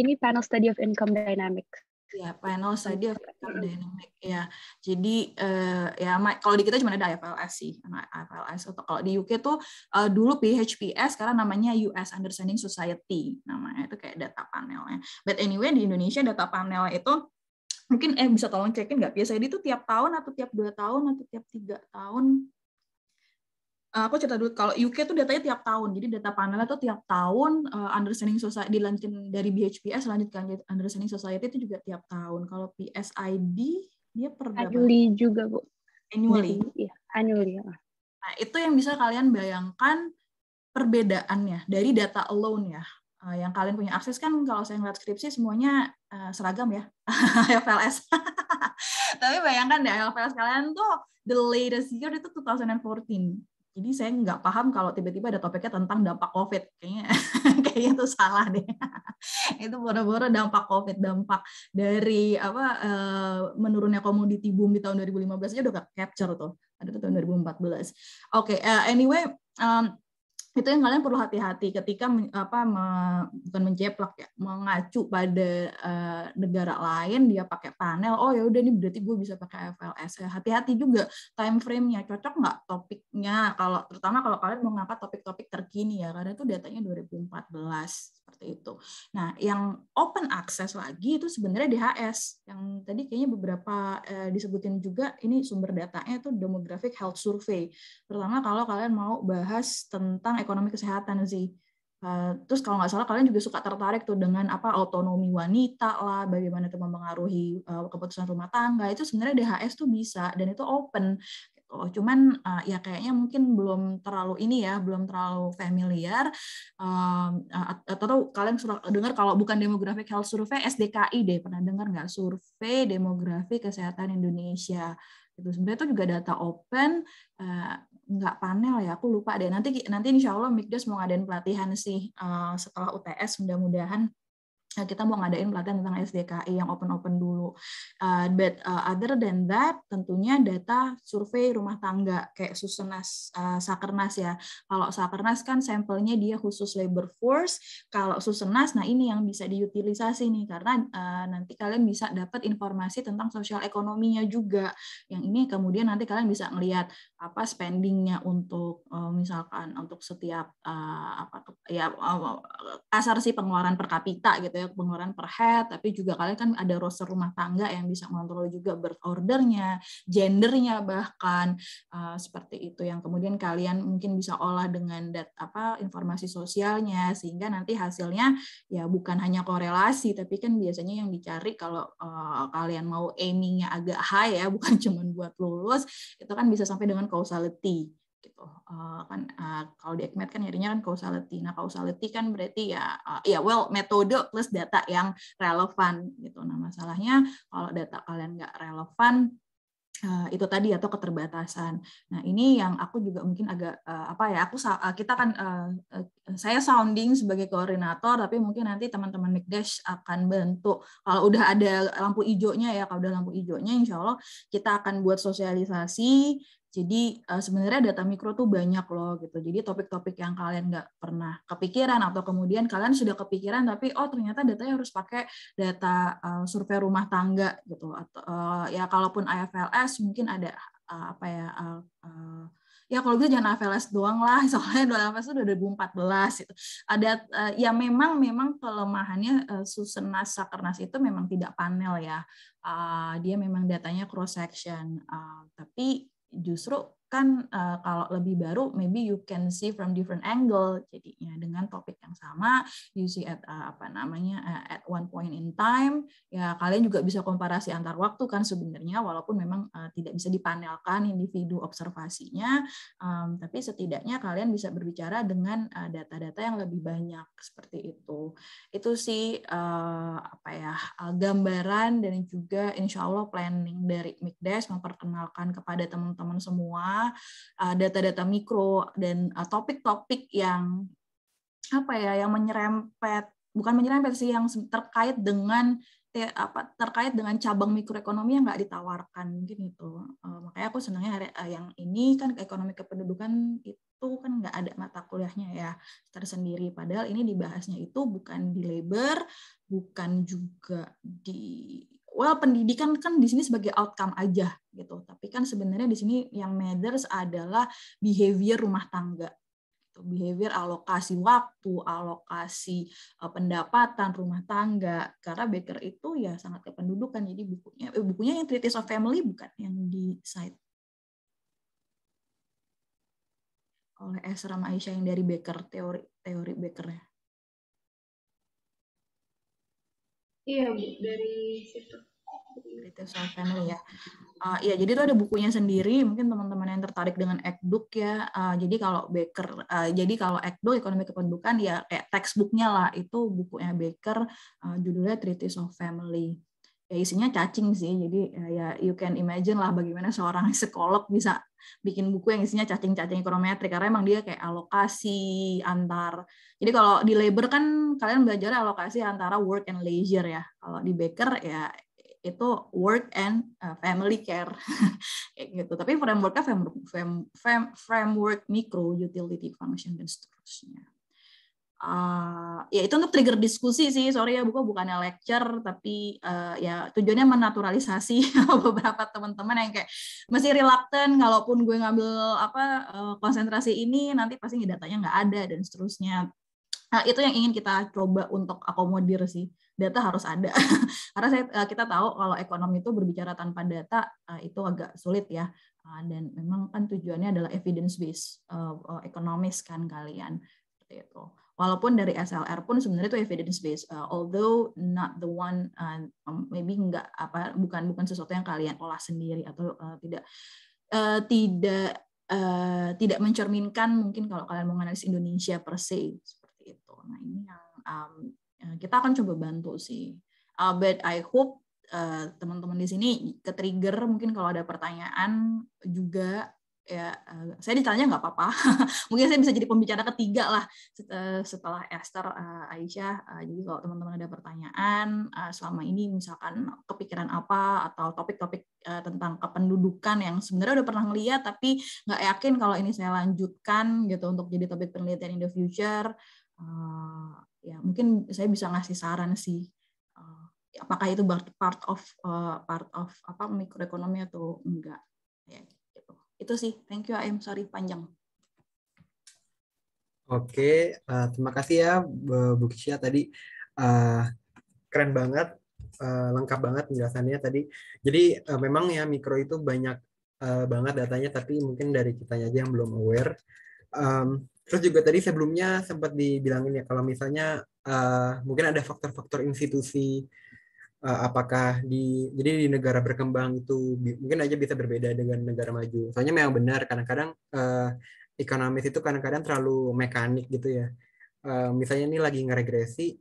ini panel study of income dynamics. Ya, panel study of gitu. income dynamic iya. eh, ya. Jadi uh, ya kalau di kita cuma ada IFLS sih, IFLS atau kalau di UK tuh uh, dulu PHPS karena namanya US Understanding Society namanya itu kayak data panelnya. But anyway di Indonesia data panel itu mungkin eh bisa tolong cekin nggak biasanya itu tiap tahun atau tiap dua tahun atau tiap tiga tahun Eh, aku cerita dulu kalau UK itu datanya tiap tahun jadi data panelnya tuh tiap tahun uh, understanding society dilanjutin dari BHPS lanjutkan understanding society itu juga tiap tahun kalau PSID dia per annually juga bu annually iya annually nah itu yang bisa kalian bayangkan perbedaannya dari data alone ya uh, yang kalian punya akses kan kalau saya ngeliat skripsi semuanya uh, seragam ya FLS tapi bayangkan deh FLS kalian tuh the latest year itu 2014 jadi saya nggak paham kalau tiba-tiba ada topiknya tentang dampak COVID. Kayaknya kayaknya itu salah deh. itu boro-boro dampak COVID, dampak dari apa eh, menurunnya komoditi boom di tahun 2015 aja udah capture tuh. Ada tuh tahun 2014. Oke, okay, eh, anyway um, itu yang kalian perlu hati-hati ketika apa me, bukan menjeplak ya mengacu pada uh, negara lain dia pakai panel oh ya udah ini berarti gue bisa pakai FLS ya, hati-hati juga time frame-nya cocok nggak topiknya kalau terutama kalau kalian mau ngangkat topik-topik terkini ya karena itu datanya 2014 seperti itu nah yang open access lagi itu sebenarnya DHS yang tadi kayaknya beberapa eh, disebutin juga ini sumber datanya itu demographic health survey terutama kalau kalian mau bahas tentang ekonomi kesehatan sih. Uh, terus kalau nggak salah kalian juga suka tertarik tuh dengan apa otonomi wanita lah, bagaimana itu mempengaruhi uh, keputusan rumah tangga. Itu sebenarnya DHS tuh bisa dan itu open. Oh, cuman uh, ya kayaknya mungkin belum terlalu ini ya, belum terlalu familiar. Uh, atau kalian sudah dengar kalau bukan demografik health survey SDKI deh pernah dengar nggak survei demografi kesehatan Indonesia. Itu sebenarnya itu juga data open nggak panel ya, aku lupa deh. Nanti nanti insya Allah Mikdas mau ngadain pelatihan sih uh, setelah UTS, mudah-mudahan Eh, kita mau ngadain pelatihan tentang SDKI yang open-open dulu. Uh, but uh, other than that, tentunya data survei rumah tangga kayak Susenas uh, Sakernas ya. Kalau Sakernas kan sampelnya dia khusus labor force. Kalau Susenas, nah ini yang bisa diutilisasi nih karena uh, nanti kalian bisa dapat informasi tentang sosial ekonominya juga. Yang ini kemudian nanti kalian bisa ngelihat apa spendingnya untuk uh, misalkan untuk setiap uh, apa ya kasar sih pengeluaran per kapita gitu ya ya pengeluaran per head, tapi juga kalian kan ada roster rumah tangga yang bisa ngontrol juga birth ordernya, gendernya bahkan uh, seperti itu yang kemudian kalian mungkin bisa olah dengan dat, apa informasi sosialnya sehingga nanti hasilnya ya bukan hanya korelasi tapi kan biasanya yang dicari kalau uh, kalian mau aimingnya agak high ya bukan cuma buat lulus itu kan bisa sampai dengan causality gitu uh, kan uh, kalau di Ekmed kan nyarinya kan causality nah causality kan berarti ya uh, ya well metode plus data yang relevan gitu nah masalahnya kalau data kalian nggak relevan Uh, itu tadi atau keterbatasan. Nah ini yang aku juga mungkin agak uh, apa ya aku uh, kita kan uh, uh, saya sounding sebagai koordinator tapi mungkin nanti teman-teman Mikdash akan bentuk kalau udah ada lampu hijaunya ya kalau udah lampu hijaunya Insya Allah kita akan buat sosialisasi jadi eh, sebenarnya data mikro tuh banyak loh gitu. Jadi topik-topik yang kalian nggak pernah kepikiran atau kemudian kalian sudah kepikiran tapi oh ternyata datanya harus pakai data eh, survei rumah tangga gitu atau eh, ya kalaupun IFLS mungkin ada apa ya ya kalau gitu jangan AFLS doang lah soalnya dua AFLS itu udah 2014 itu ada ya memang memang kelemahannya uh, Susenas Sakernas itu memang tidak panel ya uh, dia memang datanya cross section uh, tapi justru kan uh, kalau lebih baru maybe you can see from different angle jadinya dengan topik yang sama you see at uh, apa namanya uh, at one point in time ya kalian juga bisa komparasi antar waktu kan sebenarnya walaupun memang uh, tidak bisa dipanelkan individu observasinya um, tapi setidaknya kalian bisa berbicara dengan data-data uh, yang lebih banyak seperti itu itu sih uh, apa ya uh, gambaran dan juga Insyaallah planning dari Mikdes memperkenalkan kepada teman-teman semua Uh, data-data mikro dan uh, topik-topik yang apa ya yang menyerempet bukan menyerempet sih yang terkait dengan apa terkait dengan cabang mikroekonomi yang nggak ditawarkan mungkin itu uh, makanya aku senangnya hari, yang ini kan ekonomi kependudukan itu kan nggak ada mata kuliahnya ya tersendiri padahal ini dibahasnya itu bukan di labor bukan juga di well pendidikan kan di sini sebagai outcome aja gitu. Tapi kan sebenarnya di sini yang matters adalah behavior rumah tangga. Gitu. Behavior alokasi waktu, alokasi eh, pendapatan rumah tangga. Karena Baker itu ya sangat kependudukan. Jadi bukunya eh, bukunya yang Treatise of Family bukan yang di site oleh Ezra Aisyah yang dari Baker teori teori Baker ya. Iya bu dari situ. Creative Soul Family ya. Uh, ya, jadi itu ada bukunya sendiri. Mungkin teman-teman yang tertarik dengan ekduk ya. Uh, jadi kalau Baker, uh, jadi kalau ekduk ekonomi kependudukan ya kayak textbooknya lah itu bukunya Baker. Uh, judulnya Treatise of Family ya isinya cacing sih jadi ya you can imagine lah bagaimana seorang psikolog bisa bikin buku yang isinya cacing-cacing ekonometrik karena emang dia kayak alokasi antar jadi kalau di labor kan kalian belajar alokasi antara work and leisure ya kalau di baker ya itu work and eh, family care kayak gitu tapi frameworknya framework framework, framework mikro utility function dan seterusnya uh, ya itu untuk trigger diskusi sih sorry ya buku bukannya lecture tapi uh, ya tujuannya menaturalisasi beberapa teman-teman yang kayak masih reluctant kalaupun gue ngambil apa konsentrasi ini nanti pasti datanya nggak ada dan seterusnya nah, itu yang ingin kita coba untuk akomodir sih data harus ada karena saya, eh, kita tahu kalau ekonomi itu berbicara tanpa data eh, itu agak sulit ya eh, dan memang kan tujuannya adalah evidence based ekonomis kan kalian seperti itu walaupun dari SLR pun sebenarnya itu evidence based uh, although not the one uh, maybe enggak apa bukan bukan sesuatu yang kalian olah sendiri atau uh, tidak uh, tidak uh, tidak mencerminkan mungkin kalau kalian menganalisis Indonesia per se seperti itu nah ini yang um, Ya, kita akan coba bantu sih. Uh, but I hope uh, teman-teman uh, di sini ke trigger mungkin kalau ada pertanyaan juga ya uh, saya ditanya nggak apa-apa mungkin saya bisa jadi pembicara ketiga lah uh, setelah Esther uh, Aisyah uh, jadi kalau teman-teman ada pertanyaan uh, selama ini misalkan kepikiran apa atau topik-topik uh, tentang kependudukan yang sebenarnya udah pernah ngeliat tapi nggak yakin kalau ini saya lanjutkan gitu untuk jadi topik penelitian in the future uh, ya mungkin saya bisa ngasih saran sih uh, apakah itu part of uh, part of apa mikroekonomi atau enggak ya gitu. itu sih thank you am sorry panjang Oke, uh, terima kasih ya Bu Kisya tadi uh, keren banget, uh, lengkap banget penjelasannya tadi. Jadi uh, memang ya mikro itu banyak uh, banget datanya, tapi mungkin dari kita aja yang belum aware. Um, Terus juga tadi sebelumnya sempat dibilangin ya kalau misalnya uh, mungkin ada faktor-faktor institusi uh, apakah di jadi di negara berkembang itu bi, mungkin aja bisa berbeda dengan negara maju. Soalnya memang benar kadang-kadang uh, eh, ekonomis itu kadang-kadang terlalu mekanik gitu ya. Uh, misalnya ini lagi ngeregresi,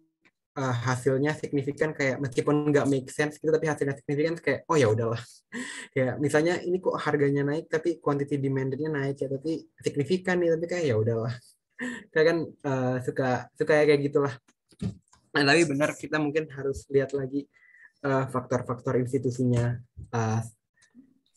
uh, hasilnya signifikan kayak meskipun nggak make sense gitu tapi hasilnya signifikan kayak oh ya udahlah kayak misalnya ini kok harganya naik tapi quantity demandnya naik ya tapi signifikan nih tapi kayak ya udahlah kayak kan uh, suka suka ya kayak gitulah nah, tapi benar kita mungkin harus lihat lagi eh, faktor-faktor uh, institusinya uh,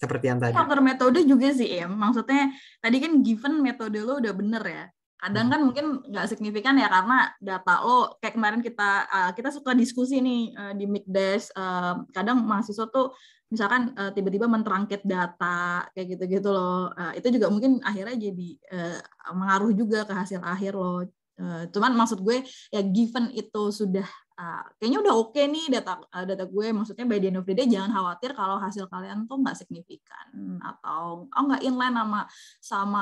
seperti yang tadi. Faktor metode juga sih, Em. Maksudnya tadi kan given metode lo udah bener ya kadang kan mungkin nggak signifikan ya karena data lo oh, kayak kemarin kita eh, kita suka diskusi nih eh, di middays eh, kadang mahasiswa tuh misalkan tiba-tiba menterangket data kayak gitu-gitu loh itu juga mungkin akhirnya jadi mengaruh juga ke hasil akhir lo cuman maksud gue ya given itu sudah Ah, kayaknya udah oke okay nih data ah, data gue maksudnya by the end of the day jangan khawatir kalau hasil kalian tuh nggak signifikan atau oh nggak inline sama sama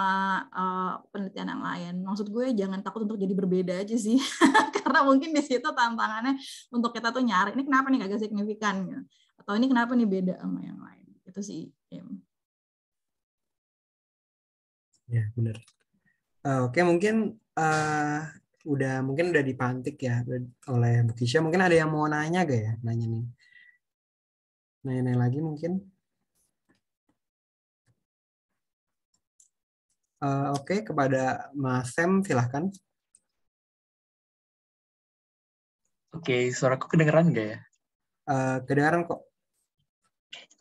uh, penelitian yang lain maksud gue jangan takut untuk jadi berbeda aja sih karena mungkin di situ tantangannya untuk kita tuh nyari ini kenapa nih kagak signifikan gitu. atau ini kenapa nih beda sama yang lain itu sih em. ya benar ah, oke okay, mungkin uh, udah mungkin udah dipantik ya oleh Bu Kisha. Mungkin ada yang mau nanya gak ya? Nanya nih. Nanya-nanya lagi mungkin. Uh, Oke, okay, kepada Mas Sam silahkan. Oke, okay, suaraku kedengeran gak ya? Uh, eh, kedengeran kok.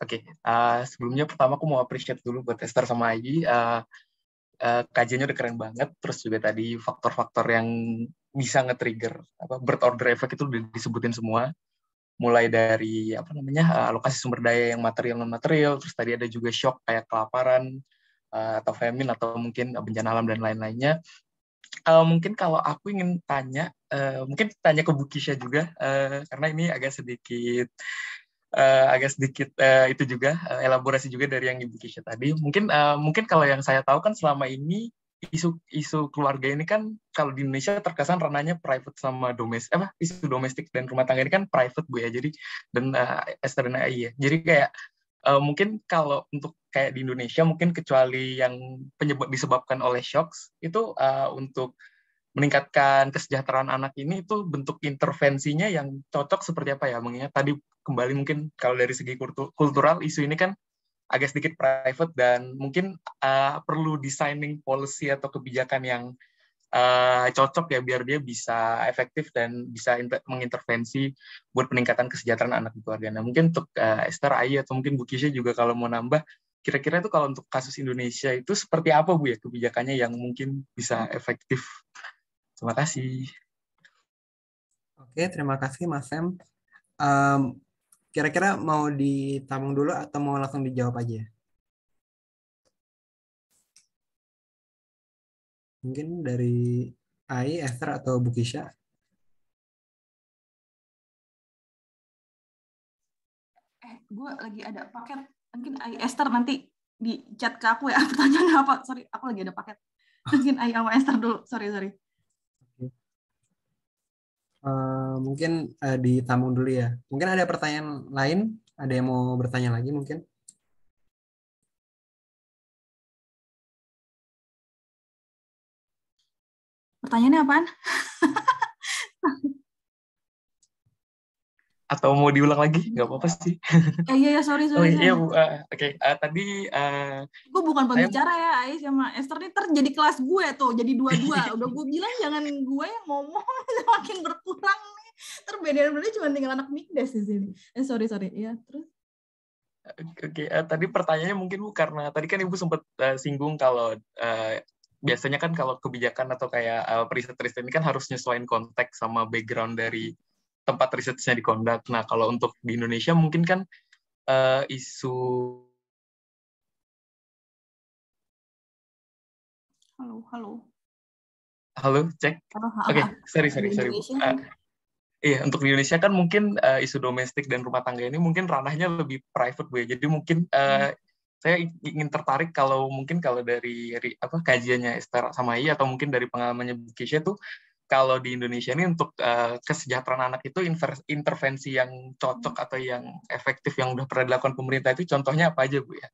Oke, okay. uh, eh, sebelumnya pertama aku mau appreciate dulu buat Esther sama Aji. Uh, uh, kajiannya udah keren banget terus juga tadi faktor-faktor yang bisa nge-trigger apa birth order effect itu udah disebutin semua mulai dari apa namanya eh, alokasi sumber daya yang material non material terus tadi ada juga shock kayak kelaparan eh, atau famine atau mungkin bencana alam dan lain-lainnya uh, mungkin kalau aku ingin tanya uh, mungkin tanya ke Bukisha juga uh, karena ini agak sedikit uh, agak sedikit uh, itu juga uh, elaborasi juga dari yang Ibu Kisha tadi. Mungkin uh, mungkin kalau yang saya tahu kan selama ini isu isu keluarga ini kan kalau di Indonesia terkesan ranahnya private sama domestik apa isu domestik dan rumah tangga ini kan private bu ya jadi dan uh, Esther dan AI ya jadi kayak uh, mungkin kalau untuk kayak di Indonesia mungkin kecuali yang penyebab disebabkan oleh shocks itu uh, untuk meningkatkan kesejahteraan anak ini itu bentuk intervensinya yang cocok seperti apa ya mengingat tadi kembali mungkin kalau dari segi kultural isu ini kan agak sedikit private dan mungkin uh, perlu designing policy atau kebijakan yang uh, cocok ya biar dia bisa efektif dan bisa mengintervensi buat peningkatan kesejahteraan anak di keluarga. Nah mungkin untuk uh, Esther Ayu atau mungkin Bu Kisha juga kalau mau nambah, kira-kira itu kalau untuk kasus Indonesia itu seperti apa Bu ya kebijakannya yang mungkin bisa efektif? Terima kasih. Oke, terima kasih Mas Sam. Um, kira-kira mau ditamung dulu atau mau langsung dijawab aja? Mungkin dari Ai, Esther, atau Bukisha? Eh, gue lagi ada paket. Mungkin Ai, Esther nanti di chat ke aku ya pertanyaan apa. Sorry, aku lagi ada paket. Mungkin Ai sama Esther dulu. Sorry, sorry uh, mungkin uh, eh, ditamu dulu ya. Mungkin ada pertanyaan lain, ada yang mau bertanya lagi mungkin? Pertanyaannya apaan? atau mau diulang lagi nggak apa-apa sih eh, iya ya sorry sorry, oh, iya uh, oke okay. uh, eh, tadi uh, eh, gue bukan pembicara ya Ais sama Esther ini terjadi kelas gue tuh jadi dua-dua udah gue bilang jangan gue yang ngomong makin berkurang nih terbedaan berarti cuma tinggal anak mikdes di sini eh, sorry sorry ya terus Oke, okay, uh, tadi pertanyaannya mungkin Bu karena tadi kan Ibu sempat uh, singgung kalau uh, biasanya kan kalau kebijakan atau kayak uh, riset-riset ini kan harus nyesuaiin konteks sama background dari tempat risetnya di Kondak. Nah, kalau untuk di Indonesia mungkin kan uh, isu Halo, halo. Halo, cek. Oh, Oke, okay, sorry, sorry, sorry. Uh, eh, iya, untuk di Indonesia kan mungkin uh, isu domestik dan rumah tangga ini mungkin ranahnya lebih private bu ya. Jadi mungkin uh, hmm. saya ingin tertarik kalau mungkin kalau dari apa kajiannya Esther sama Iya atau mungkin dari pengalamannya Bu Kisha tuh kalau di Indonesia ini untuk uh, kesejahteraan anak itu intervensi yang cocok atau yang efektif yang udah pernah dilakukan pemerintah itu contohnya apa aja Bu ya?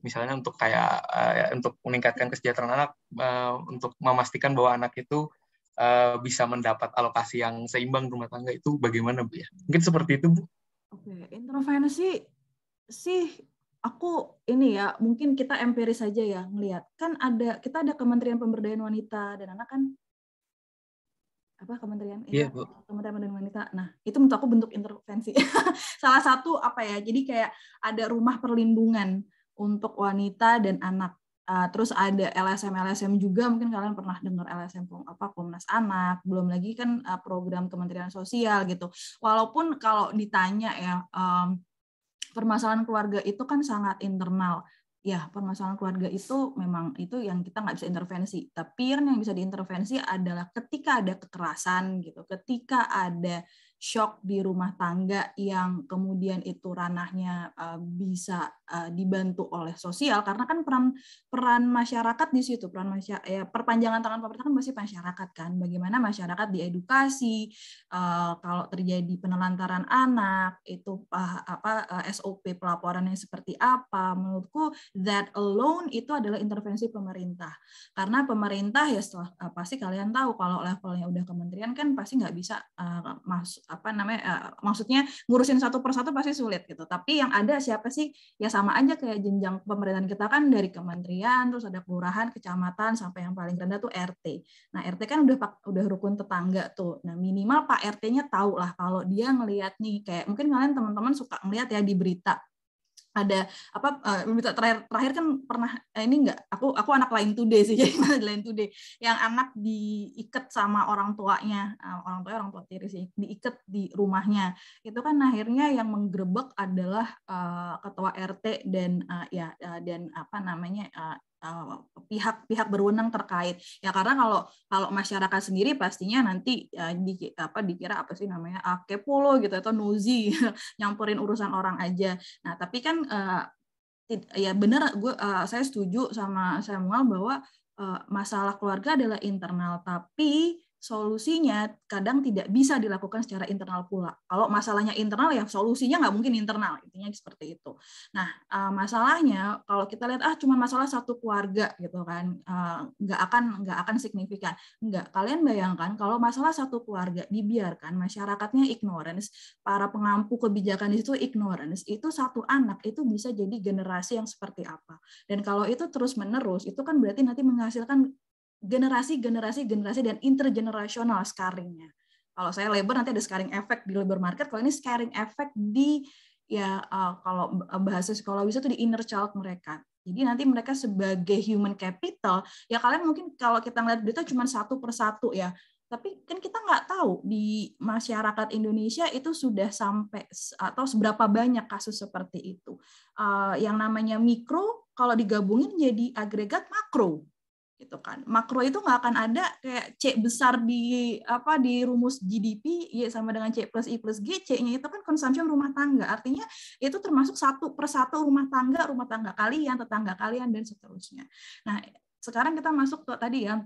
Misalnya untuk kayak uh, untuk meningkatkan kesejahteraan anak uh, untuk memastikan bahwa anak itu uh, bisa mendapat alokasi yang seimbang rumah tangga itu bagaimana Bu ya? Mungkin seperti itu Bu. Oke, intervensi sih aku ini ya mungkin kita empiris saja ya melihat kan ada kita ada Kementerian Pemberdayaan Wanita dan Anak kan apa kementerian yeah, ya, iya, Bu. kementerian wanita nah itu menurut aku bentuk intervensi salah satu apa ya jadi kayak ada rumah perlindungan untuk wanita dan anak uh, terus ada LSM LSM juga mungkin kalian pernah dengar LSM apa Komnas Anak belum lagi kan uh, program Kementerian Sosial gitu walaupun kalau ditanya ya um, permasalahan keluarga itu kan sangat internal ya permasalahan keluarga itu memang itu yang kita nggak bisa intervensi tapi yang bisa diintervensi adalah ketika ada kekerasan gitu ketika ada shock di rumah tangga yang kemudian itu ranahnya bisa Eh, dibantu oleh sosial karena kan peran peran masyarakat di situ peran masyarakat ya perpanjangan tangan pemerintah kan masih masyarakat kan bagaimana masyarakat diedukasi eh, kalau terjadi penelantaran anak itu ah, apa eh, SOP pelaporannya seperti apa menurutku that alone itu adalah intervensi pemerintah karena pemerintah ya setelah uh, pasti kalian tahu kalau levelnya udah kementerian kan pasti nggak bisa apa namanya maksudnya ngurusin satu persatu pasti sulit gitu tapi yang ada siapa sih ya sama aja kayak jenjang pemerintahan kita kan dari kementerian terus ada kelurahan kecamatan sampai yang paling rendah tuh RT nah RT kan udah udah rukun tetangga tuh nah minimal pak RT-nya tahu lah kalau dia ngelihat nih kayak mungkin kalian teman-teman suka ngelihat ya di berita ada apa uh, terakhir terakhir kan pernah eh, ini enggak aku aku anak lain today sih jadi lain today yang anak diikat sama orang tuanya uh, orang tua orang tua tiri sih diikat di rumahnya itu kan akhirnya yang menggerebek adalah uh, ketua RT dan uh, ya uh, dan apa namanya uh, pihak-pihak eh, berwenang terkait ya karena kalau kalau masyarakat sendiri pastinya nanti ya, di, apa dikira apa sih namanya akepulo ah, kepo lo gitu atau nozi nyamperin urusan orang aja nah tapi kan uh, ya benar gue uh, saya setuju sama Samuel bahwa uh, masalah keluarga adalah internal tapi solusinya kadang tidak bisa dilakukan secara internal pula. Kalau masalahnya internal ya solusinya nggak mungkin internal, intinya seperti itu. Nah eh, masalahnya kalau kita lihat ah cuma masalah satu keluarga gitu kan eh, nggak akan nggak akan signifikan. Nggak kalian bayangkan kalau masalah satu keluarga dibiarkan masyarakatnya ignorance, para pengampu kebijakan itu ignorance, itu satu anak itu bisa jadi generasi yang seperti apa. Dan kalau itu terus menerus itu kan berarti nanti menghasilkan generasi generasi generasi dan intergenerasional scaringnya kalau saya labor nanti ada scarring effect di labor market kalau ini scarring effect di ya eh, kalau bahasa psikologis itu di inner child mereka jadi nanti mereka sebagai human capital ya kalian mungkin kalau kita ngeliat berita cuma satu persatu ya tapi kan kita nggak tahu di masyarakat Indonesia itu sudah sampai atau seberapa banyak kasus seperti itu. Uh, yang namanya mikro kalau digabungin jadi agregat makro gitu kan makro itu nggak akan ada kayak c besar di apa di rumus GDP y sama dengan c plus i plus g c-nya itu kan konsumsi rumah tangga artinya itu termasuk satu persatu rumah tangga rumah tangga kalian tetangga kalian dan seterusnya nah sekarang kita masuk ke tadi ya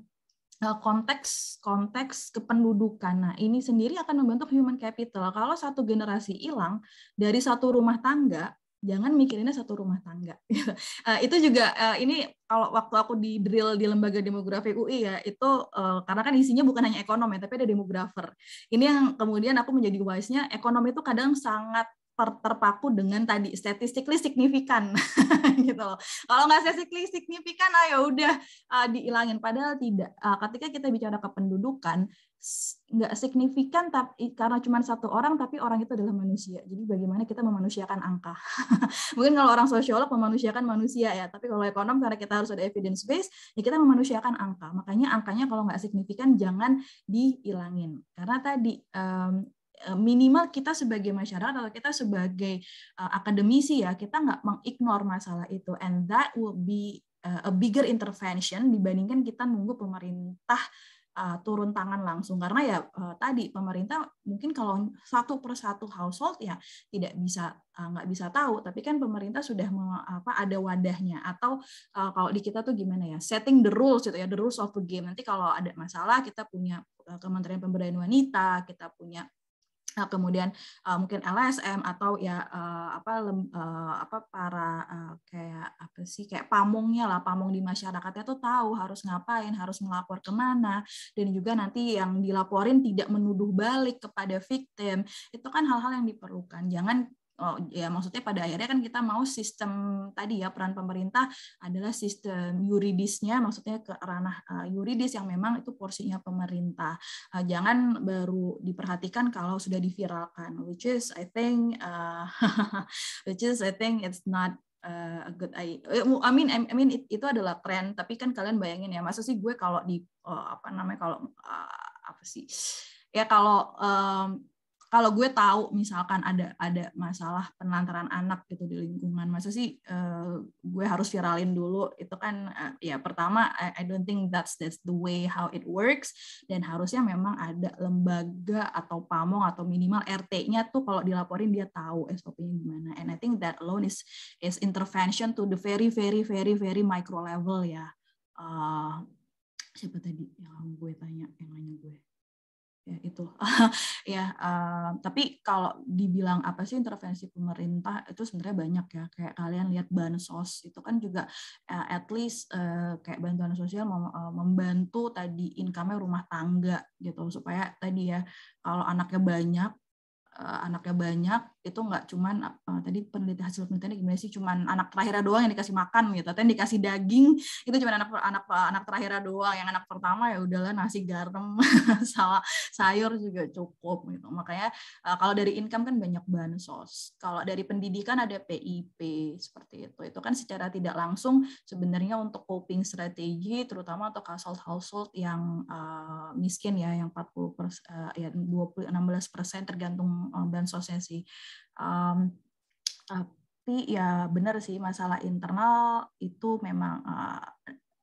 e, konteks konteks kependudukan. Nah, ini sendiri akan membentuk human capital. Kalau satu generasi hilang dari satu rumah tangga, jangan mikirinnya satu rumah tangga. uh, itu juga uh, ini kalau waktu aku di drill di lembaga demografi UI ya itu uh, karena kan isinya bukan hanya ekonomi ya, tapi ada demografer. Ini yang kemudian aku menjadi wise-nya ekonomi itu kadang sangat terpaku dengan tadi statistically signifikan gitu loh. Kalau nggak statistically signifikan, ayo ah, ya udah uh, dihilangin. Padahal tidak. Uh, ketika kita bicara kependudukan, nggak signifikan tapi karena cuma satu orang tapi orang itu adalah manusia jadi bagaimana kita memanusiakan angka mungkin kalau orang sosiolog memanusiakan manusia ya tapi kalau ekonom karena kita harus ada evidence base ya kita memanusiakan angka makanya angkanya kalau nggak signifikan jangan dihilangin karena tadi um, minimal kita sebagai masyarakat atau kita sebagai uh, akademisi ya kita nggak mengignore masalah itu and that will be e, a bigger intervention dibandingkan kita nunggu pemerintah uh, turun tangan langsung karena ya uh, tadi pemerintah mungkin kalau satu persatu household ya tidak bisa uh, bisa tahu tapi kan pemerintah sudah me, apa ada wadahnya atau uh, kalau di kita tuh gimana ya setting the rules gitu ya the rules of the game nanti kalau ada masalah kita punya Kementerian Pemberdayaan Wanita kita punya Nah, kemudian uh, mungkin LSM atau ya uh, apa lem, uh, apa para uh, kayak apa sih kayak pamongnya lah pamung di masyarakatnya tuh tahu harus ngapain harus melapor kemana dan juga nanti yang dilaporin tidak menuduh balik kepada victim itu kan hal-hal yang diperlukan jangan oh, ya maksudnya pada akhirnya kan kita mau sistem tadi ya peran pemerintah adalah sistem yuridisnya maksudnya ke ranah eh, yuridis yang memang itu porsinya pemerintah eh, jangan baru diperhatikan kalau sudah diviralkan which is I think uh, which is I think it's not a good I, I mean I mean it, itu adalah tren tapi kan kalian bayangin ya masa sih gue kalau di uh, apa namanya kalau uh, apa sih ya kalau um, kalau gue tahu misalkan ada ada masalah penelantaran anak gitu di lingkungan masa sih uh, gue harus viralin dulu itu kan uh, ya pertama I, I don't think that's that's the way how it works dan harusnya memang ada lembaga atau pamong atau minimal RT-nya tuh kalau dilaporin dia tahu SOP-nya gimana and I think that alone is is intervention to the very very very very micro level ya uh, siapa tadi yang gue tanya yang nanya gue ya itu ya uh, tapi kalau dibilang apa sih intervensi pemerintah itu sebenarnya banyak ya kayak kalian lihat bansos itu kan juga uh, at least uh, kayak bantuan sosial mem uh, membantu tadi income rumah tangga gitu supaya tadi ya kalau anaknya banyak Eh, anaknya banyak itu nggak cuman uh, tadi penelitian hasil penelitiannya gimana sih cuman anak terakhir doang yang dikasih makan gitu tapi yang dikasih daging itu cuman anak anak anak terakhir doang yang anak pertama ya udahlah nasi garam sama sayur juga cukup gitu makanya uh, kalau dari income kan banyak bansos kalau dari pendidikan ada PIP seperti itu itu kan secara tidak langsung sebenarnya untuk coping strategi terutama untuk household household yang uh, miskin ya yang 40 pers, uh, ya 20 16 persen tergantung um, bansosnya sih. Um, tapi ya benar sih masalah internal itu memang uh,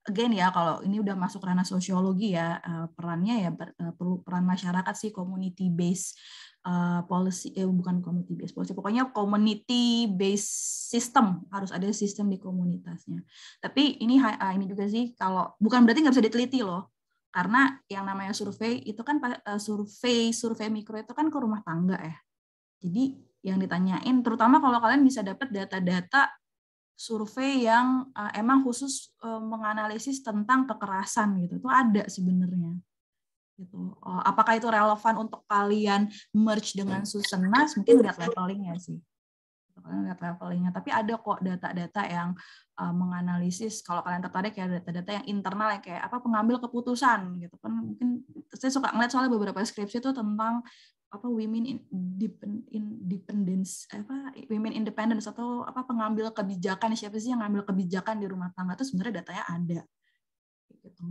again ya kalau ini udah masuk ranah sosiologi ya uh, perannya ya ber, uh, perlu peran masyarakat sih community based uh, policy eh bukan community based policy pokoknya community based system harus ada sistem di komunitasnya tapi ini uh, ini juga sih kalau bukan berarti nggak bisa diteliti loh karena yang namanya survei itu kan eh, survei survei mikro itu kan ke rumah tangga ya. Jadi yang ditanyain terutama kalau kalian bisa dapat data-data survei yang eh, emang khusus eh, menganalisis tentang kekerasan gitu itu ada sebenarnya gitu oh, apakah itu relevan untuk kalian merge dengan Susenas mungkin lihat levelingnya sih Gitu net kan, levelingnya. Tapi ada kok data-data yang uh, menganalisis kalau kalian tertarik ya data-data yang internal ya kayak apa pengambil keputusan gitu kan mungkin saya suka ngeliat soalnya beberapa skripsi itu tentang apa women in, independence apa women independence atau apa pengambil kebijakan siapa sih yang ngambil kebijakan di rumah tangga itu sebenarnya datanya ada gitu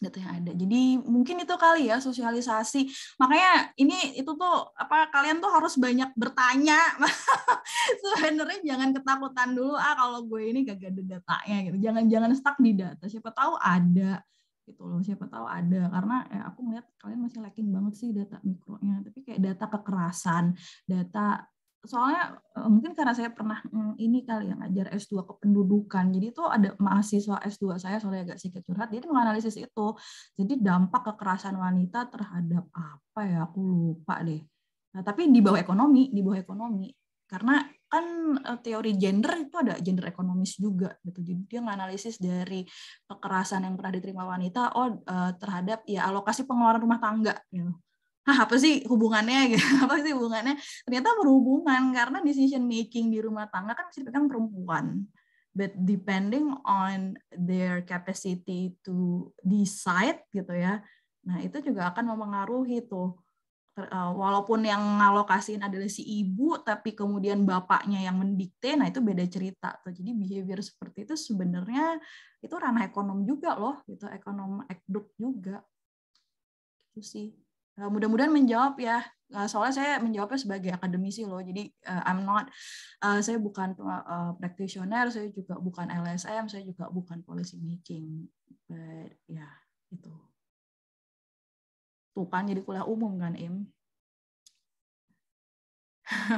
data gitu yang ada. Jadi mungkin itu kali ya sosialisasi. Makanya ini itu tuh apa kalian tuh harus banyak bertanya. Sebenarnya jangan ketakutan dulu ah kalau gue ini gak ada datanya gitu. Jangan-jangan stuck di data. Siapa tahu ada gitu loh. Siapa tahu ada karena eh, aku melihat kalian masih lacking banget sih data mikronya. Tapi kayak data kekerasan, data soalnya eh, mungkin karena saya pernah mm, ini kali yang ngajar S2 kependudukan. Jadi itu ada mahasiswa S2 saya soalnya agak sedikit curhat, dia menganalisis itu. Jadi dampak kekerasan wanita terhadap apa ya aku lupa deh. Nah, tapi di bawah ekonomi, di bawah ekonomi. Karena kan eh, teori gender itu ada gender ekonomis juga gitu. Jadi dia menganalisis dari kekerasan yang pernah diterima wanita oh eh, terhadap ya alokasi pengeluaran rumah tangga gitu. Hah, apa sih hubungannya gitu apa sih hubungannya ternyata berhubungan karena decision making di rumah tangga kan mesti dipegang perempuan but depending on their capacity to decide gitu ya nah itu juga akan mempengaruhi tuh eh, walaupun yang ngalokasiin adalah si ibu tapi kemudian bapaknya yang mendikte nah itu beda cerita tuh jadi behavior seperti itu sebenarnya itu ranah ekonom juga loh gitu ekonom ekduk juga itu sih Eh, mudah-mudahan menjawab ya eh, soalnya saya menjawabnya sebagai akademisi loh jadi uh, I'm not uh, saya bukan uh, practitioner saya juga bukan LSM saya juga bukan policy making but ya yeah, itu tuh kan jadi kuliah umum kan im uh,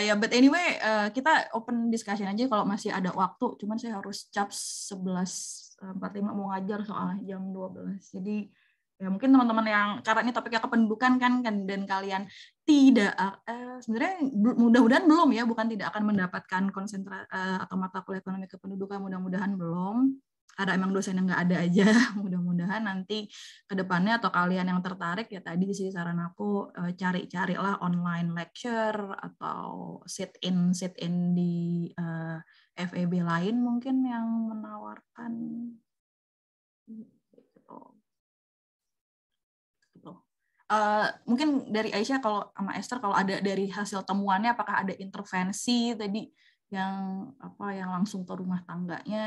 ya yeah, but anyway uh, kita open discussion aja kalau masih ada waktu cuman saya harus cap 11.45 mau ngajar soalnya jam 12 jadi ya mungkin teman-teman yang karena ini topiknya kependudukan kan, kan dan kalian tidak eh, sebenarnya mudah-mudahan belum ya bukan tidak akan mendapatkan konsentra eh, atau mata kuliah ekonomi kependudukan mudah-mudahan belum ada emang dosen yang nggak ada aja mudah-mudahan nanti kedepannya atau kalian yang tertarik ya tadi sih saran aku eh, cari-carilah online lecture atau sit in sit in di eh, FEB lain mungkin yang menawarkan Uh, mungkin dari Aisyah kalau sama Esther kalau ada dari hasil temuannya apakah ada intervensi tadi yang apa yang langsung ke rumah tangganya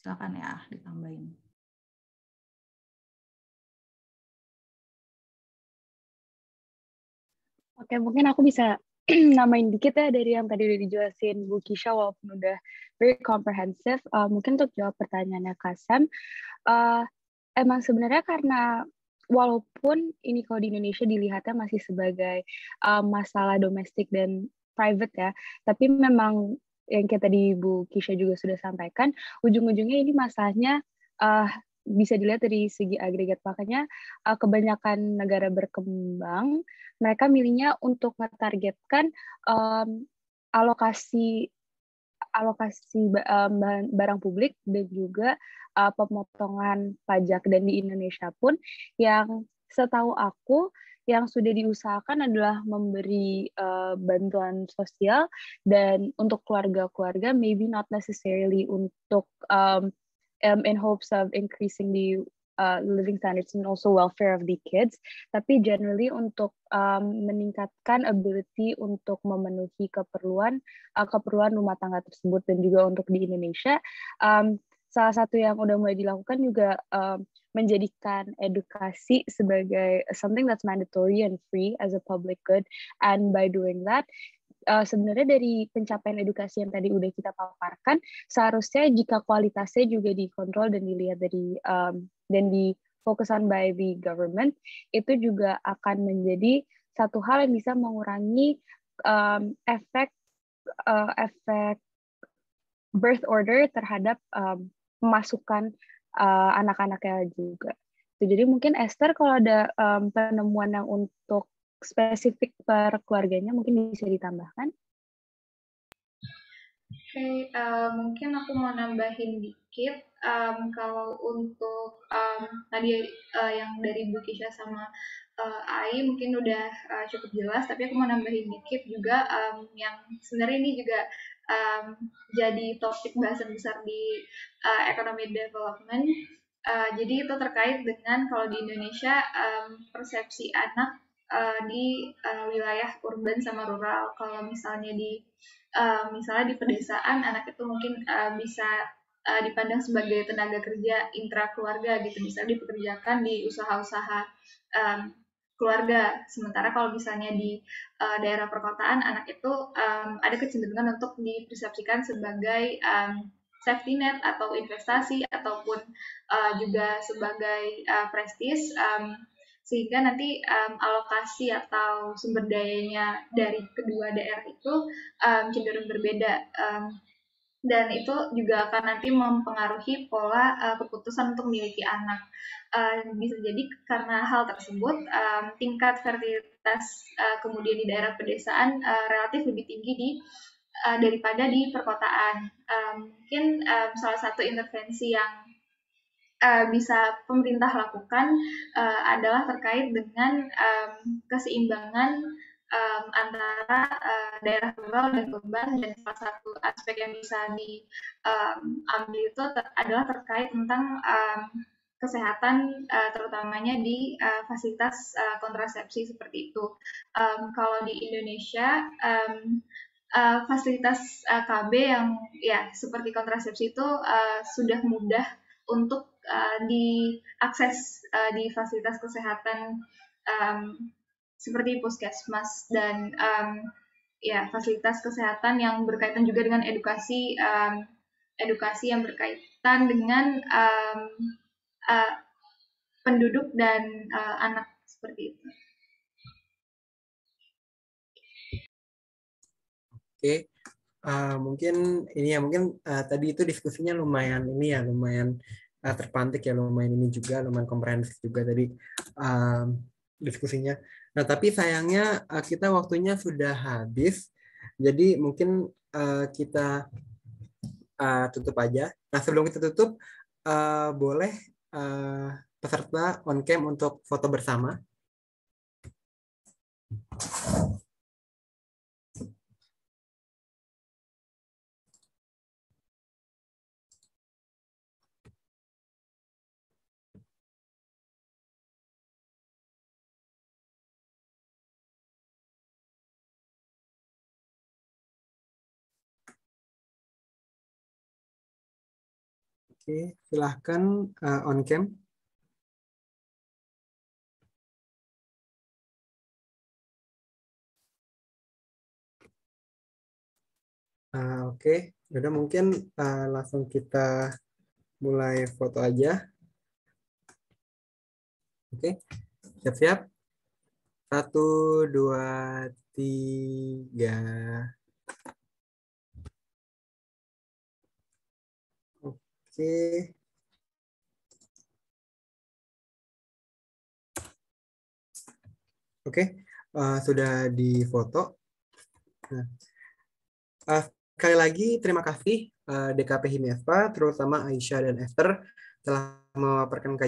silakan ya ditambahin. Oke, mungkin aku bisa namain dikit ya dari yang tadi udah dijelasin Bu Kisha walaupun udah very comprehensive. Uh, mungkin untuk jawab pertanyaannya Kasem, uh, emang sebenarnya karena walaupun ini kalau di Indonesia dilihatnya masih sebagai uh, masalah domestik dan private ya, tapi memang yang kita di Ibu Kisha juga sudah sampaikan, ujung-ujungnya ini masalahnya uh, bisa dilihat dari segi agregat. Makanya uh, kebanyakan negara berkembang mereka milihnya untuk menargetkan um, alokasi alokasi barang publik dan juga uh, pemotongan pajak dan di Indonesia pun yang setahu aku yang sudah diusahakan adalah memberi uh, bantuan sosial dan untuk keluarga-keluarga maybe not necessarily untuk um, in hopes of increasing the uh, living standards and also welfare of the kids. Tapi generally untuk um, meningkatkan ability untuk memenuhi keperluan uh, keperluan rumah tangga tersebut dan juga untuk di Indonesia um, salah satu yang udah mulai dilakukan juga um, menjadikan edukasi sebagai something that's mandatory and free as a public good and by doing that uh, sebenarnya dari pencapaian edukasi yang tadi udah kita paparkan, seharusnya jika kualitasnya juga dikontrol dan dilihat dari um, dan di on by the government itu juga akan menjadi satu hal yang bisa mengurangi um, efek uh, efek birth order terhadap um, uh, anak-anaknya juga. Jadi mungkin Esther kalau ada um, penemuan yang untuk spesifik per keluarganya mungkin bisa ditambahkan. Oke, uh, mungkin aku mau nambahin dikit um, kalau untuk um, tadi uh, yang dari Bu Kisha sama uh, AI mungkin udah uh, cukup jelas, tapi aku mau nambahin dikit juga um, yang sebenarnya ini juga um, jadi topik bahasan besar di uh, economy development. Uh, jadi itu terkait dengan kalau di Indonesia um, persepsi anak uh, di uh, wilayah urban sama rural. Kalau misalnya di uh, misalnya di pedesaan anak itu mungkin uh, bisa uh, dipandang sebagai tenaga kerja intra keluarga gitu misalnya dipekerjakan di usaha-usaha um, keluarga sementara kalau misalnya di uh, daerah perkotaan anak itu um, ada kecenderungan untuk dipersepsikan sebagai um, safety net atau investasi ataupun uh, juga sebagai uh, prestis um, sehingga nanti um, alokasi atau sumber dayanya dari kedua daerah itu um, cenderung berbeda um, dan itu juga akan nanti mempengaruhi pola uh, keputusan untuk memiliki anak. Uh, bisa jadi karena hal tersebut um, tingkat fertilitas uh, kemudian di daerah pedesaan uh, relatif lebih tinggi di uh, daripada di perkotaan. Um, mungkin um, salah satu intervensi yang uh, bisa pemerintah lakukan uh, adalah terkait dengan um, keseimbangan um, antara uh, daerah rural dan urban dan salah satu aspek yang bisa diambil um, itu ter adalah terkait tentang um, kesehatan uh, terutamanya di uh, fasilitas uh, kontrasepsi seperti itu. Um, kalau di Indonesia um, uh, fasilitas uh, KB yang ya seperti kontrasepsi itu uh, sudah mudah untuk uh, diakses uh, di fasilitas kesehatan um, seperti puskesmas dan um, ya fasilitas kesehatan yang berkaitan juga dengan edukasi um, edukasi yang berkaitan dengan um, uh, penduduk dan uh, anak seperti itu. Oke, uh, mungkin ini ya mungkin uh, tadi itu diskusinya lumayan ini ya lumayan uh, terpantik ya lumayan ini juga lumayan komprehensif juga tadi uh, diskusinya. Nah, tapi sayangnya eh, kita waktunya sudah habis. Jadi mungkin eh, kita eh, tutup aja. Nah, sebelum kita tutup, boleh peserta on cam untuk foto bersama. Oke, silahkan uh, on cam. Uh, Oke, okay. udah mungkin uh, langsung kita mulai foto aja. Oke, okay. siap-siap. Satu, dua, tiga. Oke. Oke, uh, sudah difoto. Nah. Uh, sekali lagi terima kasih uh, eh, DKP Himyaspa, terutama Aisyah dan Esther telah memaparkan kajian